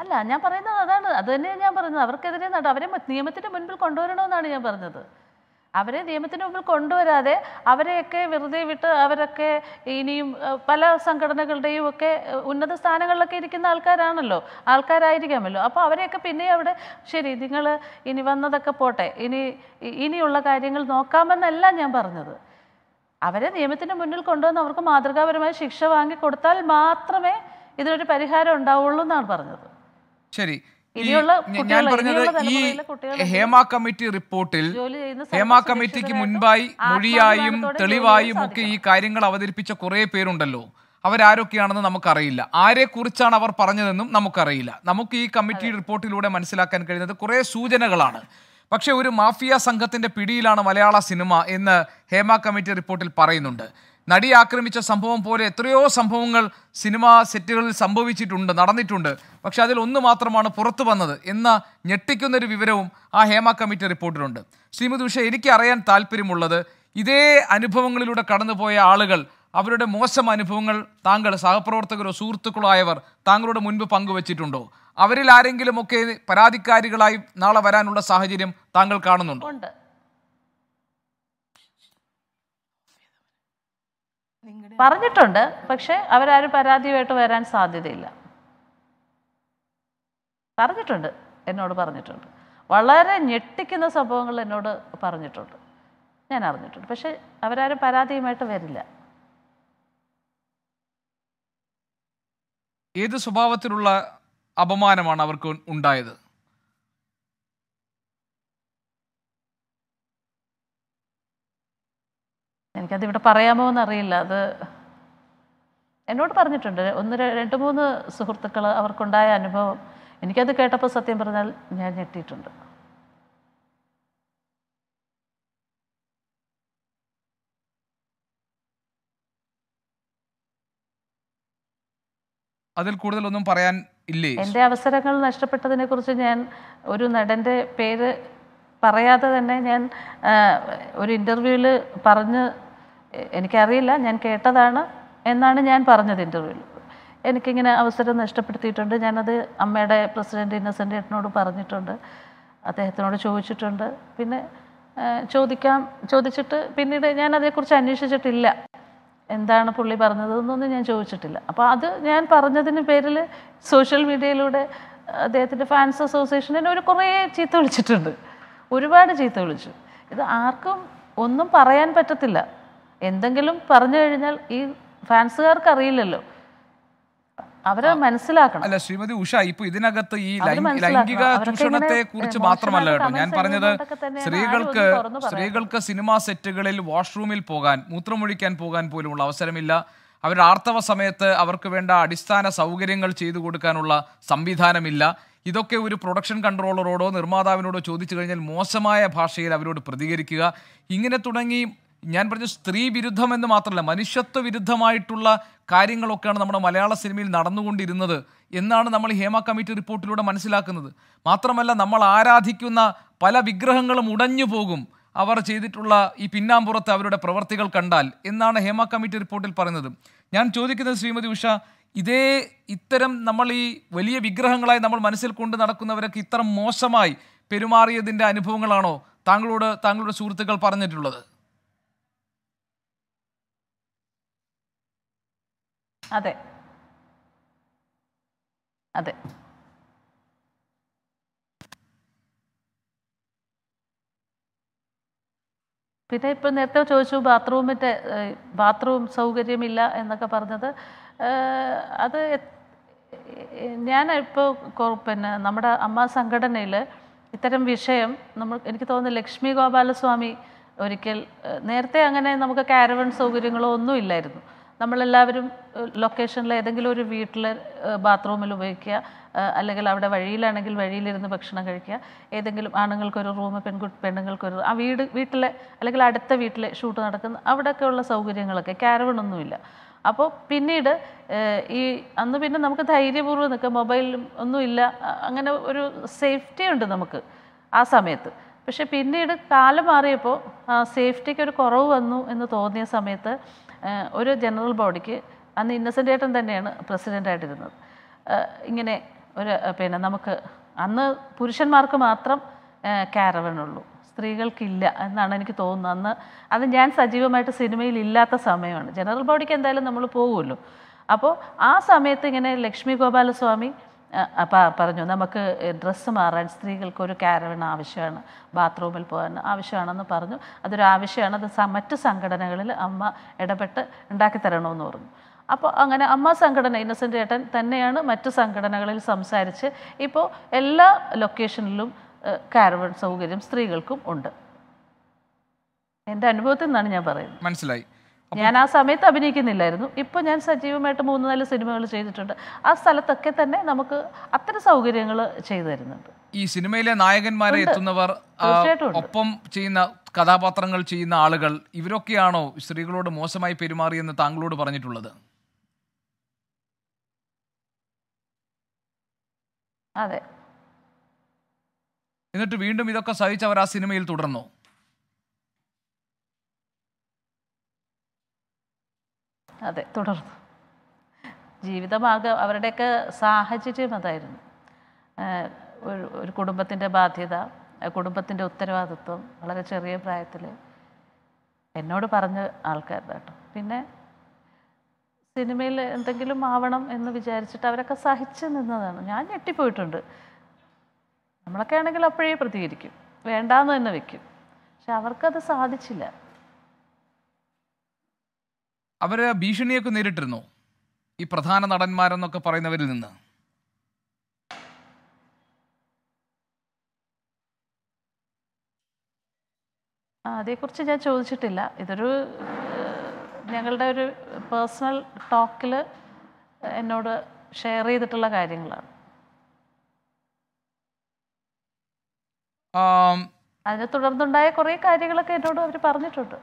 അല്ല ഞാൻ പറയുന്നത് അതാണ് അത് തന്നെയാണ് ഞാൻ പറയുന്നത് അവർക്കെതിരെ അവരെ നിയമത്തിന്റെ മുൻപിൽ കൊണ്ടുവരണമെന്നാണ് ഞാൻ പറഞ്ഞത് അവരെ നിയമത്തിന് മുമ്പിൽ കൊണ്ടുവരാതെ അവരെയൊക്കെ വെറുതെ വിട്ട് അവരൊക്കെ ഇനിയും പല സംഘടനകളുടെയും ഒക്കെ ഉന്നത സ്ഥാനങ്ങളിലൊക്കെ ഇരിക്കുന്ന ആൾക്കാരാണല്ലോ ആൾക്കാരായിരിക്കാമല്ലോ അപ്പോൾ അവരെയൊക്കെ പിന്നെ അവിടെ ശരി നിങ്ങൾ ഇനി വന്നതൊക്കെ പോട്ടെ ഇനി ഇനിയുള്ള കാര്യങ്ങൾ നോക്കാമെന്നല്ല ഞാൻ പറഞ്ഞത് അവരെ നിയമത്തിന് മുന്നിൽ കൊണ്ടുവന്ന് അവർക്ക് മാതൃകാപരമായി ശിക്ഷ വാങ്ങി കൊടുത്താൽ മാത്രമേ ഇതിനൊരു പരിഹാരം ഉണ്ടാവുള്ളൂ എന്നാണ് പറഞ്ഞത് ശരി ഞാൻ പറഞ്ഞത് ഈ ഹേമ കമ്മിറ്റി റിപ്പോർട്ടിൽ ഹേമ കമ്മിറ്റിക്ക് മുൻപായി മൊഴിയായും തെളിവായും ഒക്കെ ഈ കാര്യങ്ങൾ അവതരിപ്പിച്ച കുറേ പേരുണ്ടല്ലോ അവരാരൊക്കെയാണെന്ന് നമുക്കറിയില്ല ആരെ കുറിച്ചാണ് അവർ പറഞ്ഞതെന്നും നമുക്കറിയില്ല നമുക്ക് ഈ കമ്മിറ്റി റിപ്പോർട്ടിലൂടെ മനസ്സിലാക്കാൻ കഴിയുന്നത് കുറേ സൂചനകളാണ് പക്ഷേ ഒരു മാഫിയ സംഘത്തിന്റെ പിടിയിലാണ് മലയാള സിനിമ എന്ന് ഹേമ കമ്മിറ്റി റിപ്പോർട്ടിൽ പറയുന്നുണ്ട് നടി ആക്രമിച്ച സംഭവം പോലെ എത്രയോ സംഭവങ്ങൾ സിനിമാ സെറ്റുകളിൽ സംഭവിച്ചിട്ടുണ്ട് നടന്നിട്ടുണ്ട് പക്ഷേ അതിൽ ഒന്ന് മാത്രമാണ് പുറത്തു വന്നത് എന്ന ഞെട്ടിക്കുന്നൊരു വിവരവും ആ ഹേമ കമ്മിറ്റി റിപ്പോർട്ടിലുണ്ട് ശ്രീമതി ഉഷ എനിക്ക് അറിയാൻ താല്പര്യമുള്ളത് ഇതേ അനുഭവങ്ങളിലൂടെ കടന്നുപോയ ആളുകൾ അവരുടെ മോശം അനുഭവങ്ങൾ താങ്കൾ സഹപ്രവർത്തകരോ സുഹൃത്തുക്കളോ ആയവർ താങ്കളുടെ മുൻപ് പങ്കുവച്ചിട്ടുണ്ടോ അവരിൽ ആരെങ്കിലുമൊക്കെ പരാതിക്കാരികളായി നാളെ വരാനുള്ള സാഹചര്യം താങ്കൾ കാണുന്നുണ്ടോ പറഞ്ഞിട്ടുണ്ട് പക്ഷെ അവരാരും പരാതിയുമായിട്ട് വരാൻ സാധ്യതയില്ല പറഞ്ഞിട്ടുണ്ട് എന്നോട് പറഞ്ഞിട്ടുണ്ട് വളരെ ഞെട്ടിക്കുന്ന സംഭവങ്ങൾ എന്നോട് പറഞ്ഞിട്ടുണ്ട് ഞാൻ അറിഞ്ഞിട്ടുണ്ട് പക്ഷെ അവരാരും പരാതിയുമായിട്ട് വരില്ല ഏത് സ്വഭാവത്തിലുള്ള അപമാനമാണ് അവർക്ക് ഉണ്ടായത് എനിക്കത് ഇവിടെ പറയാമോ എന്നറിയില്ല അത് എന്നോട് പറഞ്ഞിട്ടുണ്ട് ഒന്ന് രണ്ട് മൂന്ന് സുഹൃത്തുക്കൾ അവർക്കുണ്ടായ അനുഭവം എനിക്കത് കേട്ടപ്പോൾ സത്യം പറഞ്ഞാൽ ഞാൻ ഞെട്ടിയിട്ടുണ്ട് അതിൽ കൂടുതൽ ഒന്നും പറയാൻ ഇല്ലേ എൻ്റെ അവസരങ്ങൾ നഷ്ടപ്പെട്ടതിനെ കുറിച്ച് ഞാൻ ഒരു നടൻ്റെ പേര് പറയാതെ തന്നെ ഞാൻ ഒരു ഇൻ്റർവ്യൂവിൽ പറഞ്ഞ് എനിക്കറിയില്ല ഞാൻ കേട്ടതാണ് എന്നാണ് ഞാൻ പറഞ്ഞത് ഇൻ്റർവ്യൂവിൽ എനിക്കിങ്ങനെ അവസരം നഷ്ടപ്പെടുത്തിയിട്ടുണ്ട് ഞാനത് അമ്മയുടെ പ്രസിഡൻ്റ് ഇന്നസെൻ്റ് ഏട്ടനോട് പറഞ്ഞിട്ടുണ്ട് അദ്ദേഹത്തിനോട് ചോദിച്ചിട്ടുണ്ട് പിന്നെ ചോദിക്കാം ചോദിച്ചിട്ട് പിന്നീട് ഞാൻ അതേക്കുറിച്ച് അന്വേഷിച്ചിട്ടില്ല എന്താണ് പുള്ളി എന്നൊന്നും ഞാൻ ചോദിച്ചിട്ടില്ല അപ്പോൾ അത് ഞാൻ പറഞ്ഞതിന് പേരിൽ സോഷ്യൽ മീഡിയയിലൂടെ അദ്ദേഹത്തിൻ്റെ ഫാൻസ് അസോസിയേഷനെ ഒരു കുറേ ചീത്ത വിളിച്ചിട്ടുണ്ട് ഒരുപാട് ചീത്ത വിളിച്ചു ഇത് ആർക്കും ഒന്നും പറയാൻ പറ്റത്തില്ല എന്തെങ്കിലും പറഞ്ഞു കഴിഞ്ഞാൽ ഈ ഫാൻസുകാർക്ക് അറിയില്ലല്ലോ അവരെ മനസ്സിലാക്കണം അല്ല ശ്രീമതി ഉഷ ഇപ്പൊ ഇതിനകത്ത് ഈ ലൈംഗിക ചൂഷണത്തെ കുറിച്ച് മാത്രമല്ല കേട്ടോ ഞാൻ പറഞ്ഞത് സ്ത്രീകൾക്ക് സ്ത്രീകൾക്ക് സിനിമാ സെറ്റുകളിൽ വാഷ്റൂമിൽ പോകാൻ മൂത്രമൊഴിക്കാൻ പോകാൻ പോലുമുള്ള അവസരമില്ല അവരുടെ ആർത്തവ സമയത്ത് അവർക്ക് വേണ്ട അടിസ്ഥാന സൗകര്യങ്ങൾ ചെയ്തു കൊടുക്കാനുള്ള സംവിധാനമില്ല ഇതൊക്കെ ഒരു പ്രൊഡക്ഷൻ കൺട്രോളറോടോ നിർമ്മാതാവിനോടോ ചോദിച്ചു കഴിഞ്ഞാൽ മോശമായ ഭാഷയിൽ അവരോട് പ്രതികരിക്കുക ഇങ്ങനെ തുടങ്ങി ഞാൻ പറഞ്ഞ സ്ത്രീ വിരുദ്ധം എന്ന് മാത്രമല്ല മനുഷ്യത്വ വിരുദ്ധമായിട്ടുള്ള കാര്യങ്ങളൊക്കെയാണ് നമ്മുടെ മലയാള സിനിമയിൽ നടന്നുകൊണ്ടിരുന്നത് എന്നാണ് നമ്മൾ ഹേമ കമ്മിറ്റി റിപ്പോർട്ടിലൂടെ മനസ്സിലാക്കുന്നത് മാത്രമല്ല നമ്മൾ ആരാധിക്കുന്ന പല വിഗ്രഹങ്ങളും ഉടഞ്ഞു പോകും അവർ ചെയ്തിട്ടുള്ള ഈ പിന്നാമ്പുറത്ത് അവരുടെ പ്രവർത്തികൾ കണ്ടാൽ എന്നാണ് ഹേമ കമ്മിറ്റി റിപ്പോർട്ടിൽ പറയുന്നത് ഞാൻ ചോദിക്കുന്നത് ശ്രീമതി ഉഷ ഇതേ ഇത്തരം നമ്മൾ ഈ വലിയ വിഗ്രഹങ്ങളായി നമ്മൾ മനസ്സിൽ കൊണ്ട് നടക്കുന്നവരൊക്കെ ഇത്തരം മോശമായി പെരുമാറിയതിൻ്റെ അനുഭവങ്ങളാണോ താങ്കളോട് താങ്കളുടെ സുഹൃത്തുക്കൾ പറഞ്ഞിട്ടുള്ളത് അതെ അതെ പിന്നെ ഇപ്പം നേരത്തെ ചോദിച്ചു ബാത്റൂമിൻ്റെ ബാത്റൂം സൗകര്യമില്ല എന്നൊക്കെ പറഞ്ഞത് അത് ഞാൻ ഇപ്പോൾ പിന്നെ നമ്മുടെ അമ്മ സംഘടനയിൽ ഇത്തരം വിഷയം നമ്മൾ എനിക്ക് തോന്നുന്നു ലക്ഷ്മി ഗോപാലസ്വാമി ഒരിക്കൽ നേരത്തെ അങ്ങനെ നമുക്ക് കാരവൺ സൗകര്യങ്ങളോ ഒന്നും ഇല്ലായിരുന്നു നമ്മളെല്ലാവരും ലൊക്കേഷനിലെ ഏതെങ്കിലും ഒരു വീട്ടിൽ ബാത്റൂമിൽ ഉപയോഗിക്കുക അല്ലെങ്കിൽ അവിടെ വഴിയിലാണെങ്കിൽ വഴിയിലിരുന്ന് ഭക്ഷണം കഴിക്കുക ഏതെങ്കിലും ആണുങ്ങൾക്കൊരു റൂം പെൺകു പെണ്ണുങ്ങൾക്കൊരു ആ വീട് വീട്ടിലെ അല്ലെങ്കിൽ അടുത്ത വീട്ടിലെ ഷൂട്ട് നടക്കുന്ന അവിടെയൊക്കെയുള്ള സൗകര്യങ്ങളൊക്കെ ക്യാരവണൊന്നുമില്ല അപ്പോൾ പിന്നീട് ഈ അന്ന് പിന്നെ നമുക്ക് ധൈര്യപൂർവ്വം നിൽക്കുക മൊബൈൽ ഒന്നുമില്ല അങ്ങനെ ഒരു സേഫ്റ്റി ഉണ്ട് നമുക്ക് ആ സമയത്ത് പക്ഷേ പിന്നീട് കാലം മാറിയപ്പോൾ സേഫ്റ്റിക്ക് ഒരു കുറവ് വന്നു എന്ന് തോന്നിയ സമയത്ത് ഒരു ജനറൽ ബോഡിക്ക് അന്ന് ഇന്നസെൻ്റ് ഏട്ടൻ തന്നെയാണ് പ്രസിഡൻ്റായിട്ടിരുന്നത് ഇങ്ങനെ ഒരു പിന്നെ നമുക്ക് അന്ന് പുരുഷന്മാർക്ക് മാത്രം കാരവനുള്ളൂ സ്ത്രീകൾക്കില്ല എന്നാണ് എനിക്ക് തോന്നുന്നത് അന്ന് അത് ഞാൻ സജീവമായിട്ട് സിനിമയിൽ ഇല്ലാത്ത സമയമാണ് ജനറൽ ബോഡിക്ക് എന്തായാലും നമ്മൾ പോകുമല്ലോ അപ്പോൾ ആ സമയത്ത് ഇങ്ങനെ ലക്ഷ്മി ഗോപാലസ്വാമി പറഞ്ഞു നമുക്ക് ഡ്രസ്സ് മാറാൻ സ്ത്രീകൾക്ക് ഒരു കാരവൺ ആവശ്യമാണ് ബാത്റൂമിൽ പോകാൻ ആവശ്യമാണെന്ന് പറഞ്ഞു അതൊരു ആവശ്യമാണ് അത് മറ്റ് സംഘടനകളിൽ അമ്മ ഇടപെട്ട് ഉണ്ടാക്കി തരണമെന്ന് പറഞ്ഞു അപ്പോൾ അങ്ങനെ അമ്മ സംഘടന ഇന്നസെൻ്റ് ഏട്ടൻ തന്നെയാണ് മറ്റ് സംഘടനകളിൽ സംസാരിച്ച് ഇപ്പോൾ എല്ലാ ലൊക്കേഷനിലും കാരവൺ സൗകര്യം സ്ത്രീകൾക്കും ഉണ്ട് എൻ്റെ അനുഭവത്തിൽ നിന്നാണ് ഞാൻ പറയുന്നത് മനസ്സിലായി ഞാൻ ആ സമയത്ത് അഭിനയിക്കുന്നില്ലായിരുന്നു ഇപ്പൊ ഞാൻ സജീവമായിട്ട് മൂന്ന് നാല് സിനിമകൾ ചെയ്തിട്ടുണ്ട് ആ സ്ഥലത്തൊക്കെ തന്നെ നമുക്ക് അത്തരം സൗകര്യങ്ങൾ ചെയ്തു തരുന്നുണ്ട് ഈ സിനിമയിലെ നായകന്മാരെ എത്തുന്നവർ ഒപ്പം ചെയ്യുന്ന കഥാപാത്രങ്ങൾ ചെയ്യുന്ന ആളുകൾ ഇവരൊക്കെയാണോ സ്ത്രീകളോട് മോശമായി പെരുമാറിയെന്ന് താങ്കളോട് പറഞ്ഞിട്ടുള്ളത് അതെ എന്നിട്ട് വീണ്ടും ഇതൊക്കെ സഹിച്ച് അവർ ആ സിനിമയിൽ തുടർന്നു അതെ തുടർന്നു ജീവിതഭാഗം അവരുടെയൊക്കെ സാഹചര്യം അതായിരുന്നു ഒരു ഒരു കുടുംബത്തിൻ്റെ ബാധ്യത കുടുംബത്തിൻ്റെ ഉത്തരവാദിത്വം വളരെ ചെറിയ പ്രായത്തിൽ എന്നോട് പറഞ്ഞ ആൾക്കാർ കേട്ടോ പിന്നെ സിനിമയിൽ എന്തെങ്കിലും ആവണം എന്ന് വിചാരിച്ചിട്ട് അവരൊക്കെ സഹിച്ച് നിന്നതാണ് ഞാൻ ഞെട്ടിപ്പോയിട്ടുണ്ട് നമ്മളൊക്കെ ആണെങ്കിൽ അപ്പോഴേ പ്രതികരിക്കും വേണ്ടാന്ന് തന്നെ വെക്കും പക്ഷെ അവർക്കത് സാധിച്ചില്ല അവർ ഭീഷണിയൊക്കെ നേരിട്ടിരുന്നു ഈ പ്രധാന നടന്മാരെന്നൊക്കെ പറയുന്നവരിൽ നിന്ന് അതേക്കുറിച്ച് ഞാൻ ചോദിച്ചിട്ടില്ല ഇതൊരു ഞങ്ങളുടെ ഒരു പേഴ്സണൽ ടോക്കിൽ എന്നോട് ഷെയർ ചെയ്തിട്ടുള്ള കാര്യങ്ങളാണ് അതിനെ തുടർന്നുണ്ടായ കുറേ കാര്യങ്ങളൊക്കെ എന്നോട് അവർ പറഞ്ഞിട്ടുണ്ട്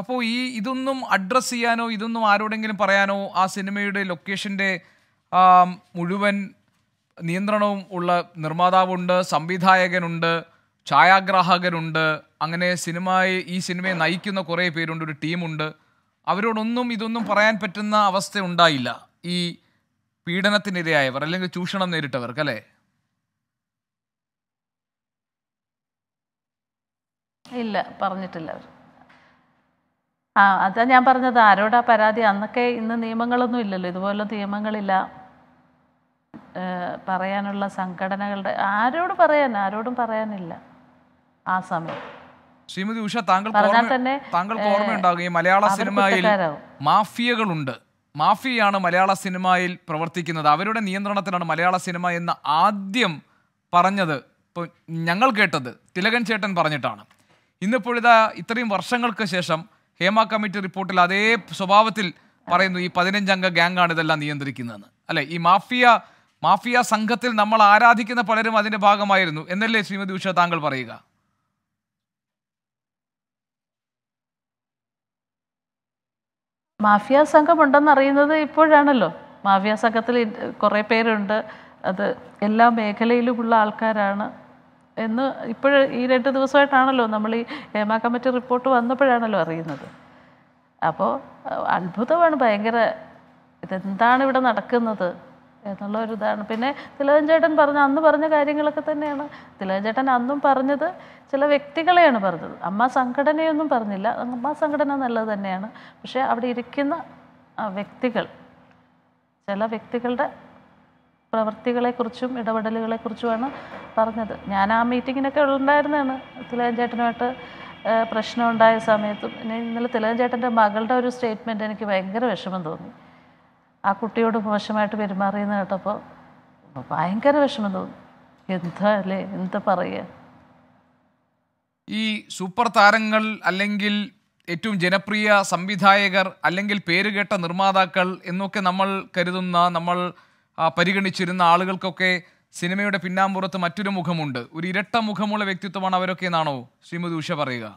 അപ്പോൾ ഈ ഇതൊന്നും അഡ്രസ്സ് ചെയ്യാനോ ഇതൊന്നും ആരോടെങ്കിലും പറയാനോ ആ സിനിമയുടെ ലൊക്കേഷൻ്റെ മുഴുവൻ നിയന്ത്രണവും ഉള്ള നിർമ്മാതാവുണ്ട് സംവിധായകനുണ്ട് ഛായാഗ്രാഹകരുണ്ട് അങ്ങനെ സിനിമയെ ഈ സിനിമയെ നയിക്കുന്ന കുറേ പേരുണ്ട് ഒരു ടീമുണ്ട് അവരോടൊന്നും ഇതൊന്നും പറയാൻ പറ്റുന്ന അവസ്ഥ ഉണ്ടായില്ല ഈ പീഡനത്തിനിരയായവർ അല്ലെങ്കിൽ ചൂഷണം നേരിട്ടവർക്ക് അല്ലേ ഇല്ല പറഞ്ഞിട്ടില്ല ആ അതാ ഞാൻ പറഞ്ഞത് ആരോടാ പരാതി അന്നൊക്കെ ഇന്ന് നിയമങ്ങളൊന്നും ഇല്ലല്ലോ ഇതുപോലെ നിയമങ്ങളില്ല പറയാനുള്ള സംഘടനകളുടെ ആരോട് പറയാൻ ആരോടും പറയാനില്ല ആ സമയം ശ്രീമതി ഉഷ താങ്കൾ താങ്കൾക്ക് ഓർമ്മയുണ്ടാകും ഈ മലയാള സിനിമയിൽ മാഫിയകളുണ്ട് മാഫിയയാണ് മലയാള സിനിമയിൽ പ്രവർത്തിക്കുന്നത് അവരുടെ നിയന്ത്രണത്തിലാണ് മലയാള സിനിമ എന്ന് ആദ്യം പറഞ്ഞത് ഇപ്പൊ ഞങ്ങൾ കേട്ടത് തിലകൻ ചേട്ടൻ പറഞ്ഞിട്ടാണ് ഇന്നിപ്പോൾ ഇതാ ഇത്രയും വർഷങ്ങൾക്ക് ശേഷം ഹേമ കമ്മിറ്റി റിപ്പോർട്ടിൽ അതേ സ്വഭാവത്തിൽ പറയുന്നു ഈ പതിനഞ്ചംഗ ഗ്യാങ്ങാണ് ഇതെല്ലാം നിയന്ത്രിക്കുന്നതെന്ന് അല്ലെ ഈ മാഫിയ മാഫിയ സംഘത്തിൽ നമ്മൾ ആരാധിക്കുന്ന പലരും അതിന്റെ ഭാഗമായിരുന്നു എന്നല്ലേ ശ്രീമതി ഉഷ താങ്കൾ പറയുക മാഫിയ സംഘം ഉണ്ടെന്ന് അറിയുന്നത് ഇപ്പോഴാണല്ലോ മാഫിയ സംഘത്തിൽ കുറേ പേരുണ്ട് അത് എല്ലാ മേഖലയിലുമുള്ള ആൾക്കാരാണ് എന്ന് ഇപ്പോൾ ഈ രണ്ട് ദിവസമായിട്ടാണല്ലോ നമ്മൾ ഈ ഹേമ കമ്മിറ്റി റിപ്പോർട്ട് വന്നപ്പോഴാണല്ലോ അറിയുന്നത് അപ്പോൾ അത്ഭുതമാണ് ഭയങ്കര ഇതെന്താണ് ഇവിടെ നടക്കുന്നത് എന്നുള്ള ഒരു ഇതാണ് പിന്നെ തിലകൻ ചേട്ടൻ പറഞ്ഞ അന്ന് പറഞ്ഞ കാര്യങ്ങളൊക്കെ തന്നെയാണ് തിലകൻ ചേട്ടൻ അന്നും പറഞ്ഞത് ചില വ്യക്തികളെയാണ് പറഞ്ഞത് അമ്മ സംഘടനയൊന്നും പറഞ്ഞില്ല അമ്മ സംഘടന നല്ലത് തന്നെയാണ് പക്ഷേ അവിടെ ഇരിക്കുന്ന വ്യക്തികൾ ചില വ്യക്തികളുടെ പ്രവൃത്തികളെക്കുറിച്ചും ഇടപെടലുകളെക്കുറിച്ചുമാണ് പറഞ്ഞത് ഞാൻ ആ മീറ്റിങ്ങിനൊക്കെ ഉണ്ടായിരുന്നതാണ് തിലകഞ്ചേട്ടനുമായിട്ട് പ്രശ്നം പ്രശ്നമുണ്ടായ സമയത്തും ഇന്നലെ തിലകഞ്ചേട്ടൻ്റെ മകളുടെ ഒരു സ്റ്റേറ്റ്മെൻ്റ് എനിക്ക് ഭയങ്കര വിഷമം തോന്നി ആ കുട്ടിയോട് മോശമായിട്ട് പെരുമാറിയെന്ന് കേട്ടപ്പോൾ ഭയങ്കര വിഷമം തോന്നി എന്താ അല്ലേ എന്താ പറയുക ഈ സൂപ്പർ താരങ്ങൾ അല്ലെങ്കിൽ ഏറ്റവും ജനപ്രിയ സംവിധായകർ അല്ലെങ്കിൽ പേരുകേട്ട നിർമ്മാതാക്കൾ എന്നൊക്കെ നമ്മൾ കരുതുന്ന നമ്മൾ പരിഗണിച്ചിരുന്ന ആളുകൾക്കൊക്കെ സിനിമയുടെ പിന്നാമ്പുറത്ത് മറ്റൊരു മുഖമുണ്ട് ഒരു ഇരട്ട മുഖമുള്ള വ്യക്തിത്വമാണ് അവരൊക്കെ എന്നാണോ ശ്രീമതി ഉഷ പറയുക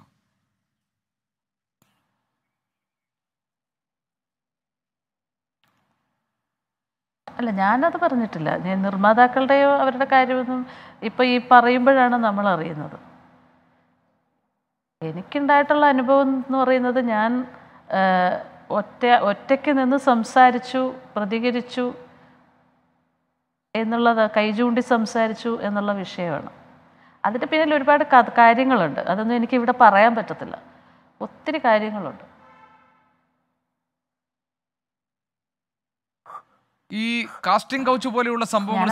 അല്ല ഞാനത് പറഞ്ഞിട്ടില്ല നിർമ്മാതാക്കളുടെയോ അവരുടെ കാര്യമൊന്നും ഇപ്പൊ ഈ പറയുമ്പോഴാണ് നമ്മൾ അറിയുന്നത് എനിക്കുണ്ടായിട്ടുള്ള അനുഭവം എന്ന് പറയുന്നത് ഞാൻ ഒറ്റ ഒറ്റയ്ക്ക് നിന്ന് സംസാരിച്ചു പ്രതികരിച്ചു എന്നുള്ളത് കൈചൂണ്ടി സംസാരിച്ചു എന്നുള്ള വിഷയമാണ് അതിൻ്റെ പിന്നിൽ ഒരുപാട് കാര്യങ്ങളുണ്ട് അതൊന്നും എനിക്ക് ഇവിടെ പറയാൻ പറ്റത്തില്ല ഒത്തിരി കാര്യങ്ങളുണ്ട് ഈ കാസ്റ്റിംഗ് കൗച്ച് പോലെയുള്ള സംഭവങ്ങൾ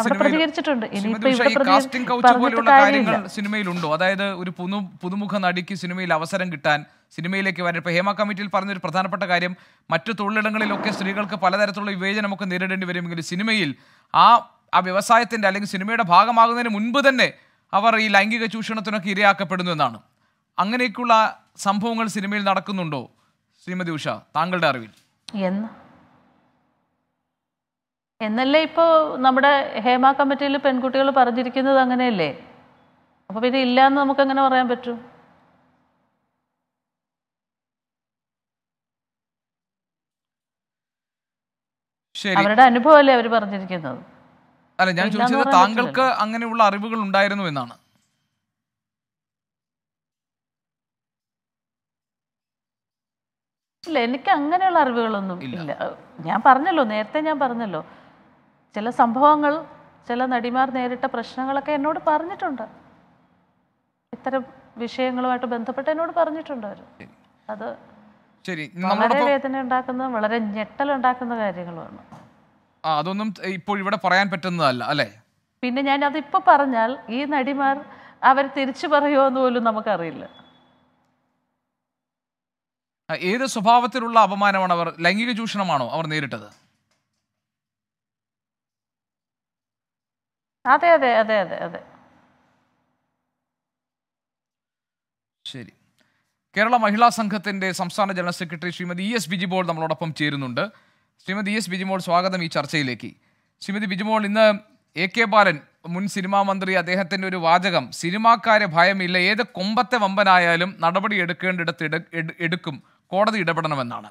കാസ്റ്റിംഗ് കൗച്ച് പോലെയുള്ള കാര്യങ്ങൾ സിനിമയിലുണ്ടോ അതായത് ഒരു പുതു പുതുമുഖ നടിക്ക് സിനിമയിൽ അവസരം കിട്ടാൻ സിനിമയിലേക്ക് വരാൻ ഇപ്പൊ ഹേമ കമ്മിറ്റിയിൽ ഒരു പ്രധാനപ്പെട്ട കാര്യം മറ്റു തൊഴിലിടങ്ങളിലൊക്കെ സ്ത്രീകൾക്ക് പലതരത്തിലുള്ള വിവേചനമൊക്കെ നേരിടേണ്ടി വരുമെങ്കിൽ സിനിമയിൽ ആ ആ വ്യവസായത്തിൻ്റെ അല്ലെങ്കിൽ സിനിമയുടെ ഭാഗമാകുന്നതിന് മുൻപ് തന്നെ അവർ ഈ ലൈംഗിക ചൂഷണത്തിനൊക്കെ ഇരയാക്കപ്പെടുന്നു എന്നാണ് അങ്ങനെയൊക്കെയുള്ള സംഭവങ്ങൾ സിനിമയിൽ നടക്കുന്നുണ്ടോ ശ്രീമതി ഉഷ താങ്കളുടെ അറിവിൽ എന്ന് എന്നല്ലേ ഇപ്പോൾ നമ്മുടെ ഹേമ കമ്മിറ്റിയിൽ പെൺകുട്ടികൾ പറഞ്ഞിരിക്കുന്നത് അങ്ങനെയല്ലേ അപ്പോൾ പിന്നെ ഇല്ല എന്ന് നമുക്ക് എങ്ങനെ പറയാൻ പറ്റും അവരുടെ അനുഭവമല്ലേ അവർ പറഞ്ഞിരിക്കുന്നത് അല്ല ഞാൻ ചോദിച്ചത് താങ്കൾക്ക് അങ്ങനെയുള്ള അറിവുകൾ ഉണ്ടായിരുന്നു എന്നാണ് ഇല്ല എനിക്ക് അങ്ങനെയുള്ള അറിവുകളൊന്നും ഇല്ല ഞാൻ പറഞ്ഞല്ലോ നേരത്തെ ഞാൻ പറഞ്ഞല്ലോ ചില സംഭവങ്ങൾ ചില നടിമാർ നേരിട്ട പ്രശ്നങ്ങളൊക്കെ എന്നോട് പറഞ്ഞിട്ടുണ്ട് ഇത്തരം വിഷയങ്ങളുമായിട്ട് ബന്ധപ്പെട്ട് എന്നോട് പറഞ്ഞിട്ടുണ്ട് അവര് അത് വളരെ വേദന ഉണ്ടാക്കുന്ന വളരെ ഞെട്ടലുണ്ടാക്കുന്ന കാര്യങ്ങളുമാണ് അതൊന്നും ഇപ്പോൾ ഇവിടെ പറയാൻ പറ്റുന്നതല്ല അല്ലേ പിന്നെ ഞാൻ അതിപ്പോൾ പറഞ്ഞാൽ ഈ നടിമാർ അവർ തിരിച്ചു പറയുമോ എന്ന് പോലും നമുക്കറിയില്ല ഏത് സ്വഭാവത്തിലുള്ള അപമാനമാണ് അവർ ലൈംഗിക ചൂഷണമാണോ അവർ നേരിട്ടത് അതെ അതെ അതെ അതെ അതെ ശരി കേരള മഹിളാ സംഘത്തിന്റെ സംസ്ഥാന general secretary Shrimati E S Bijimol നമ്മളോടൊപ്പം ചേരുന്നുണ്ട് ശ്രീമതി എസ് ബിജിമോൾ സ്വാഗതം ഈ ചർച്ചയിലേക്ക് ശ്രീമതി ബിജിമോൾ ഇന്ന് എ കെ ബാലൻ മുൻ സിനിമാ മന്ത്രി അദ്ദേഹത്തിൻ്റെ ഒരു വാചകം സിനിമാക്കാരെ ഭയമില്ല ഏത് കൊമ്പത്തെ വമ്പനായാലും നടപടി എടുക്കേണ്ടിടത്ത് എടുക്കും കോടതി ഇടപെടണമെന്നാണ്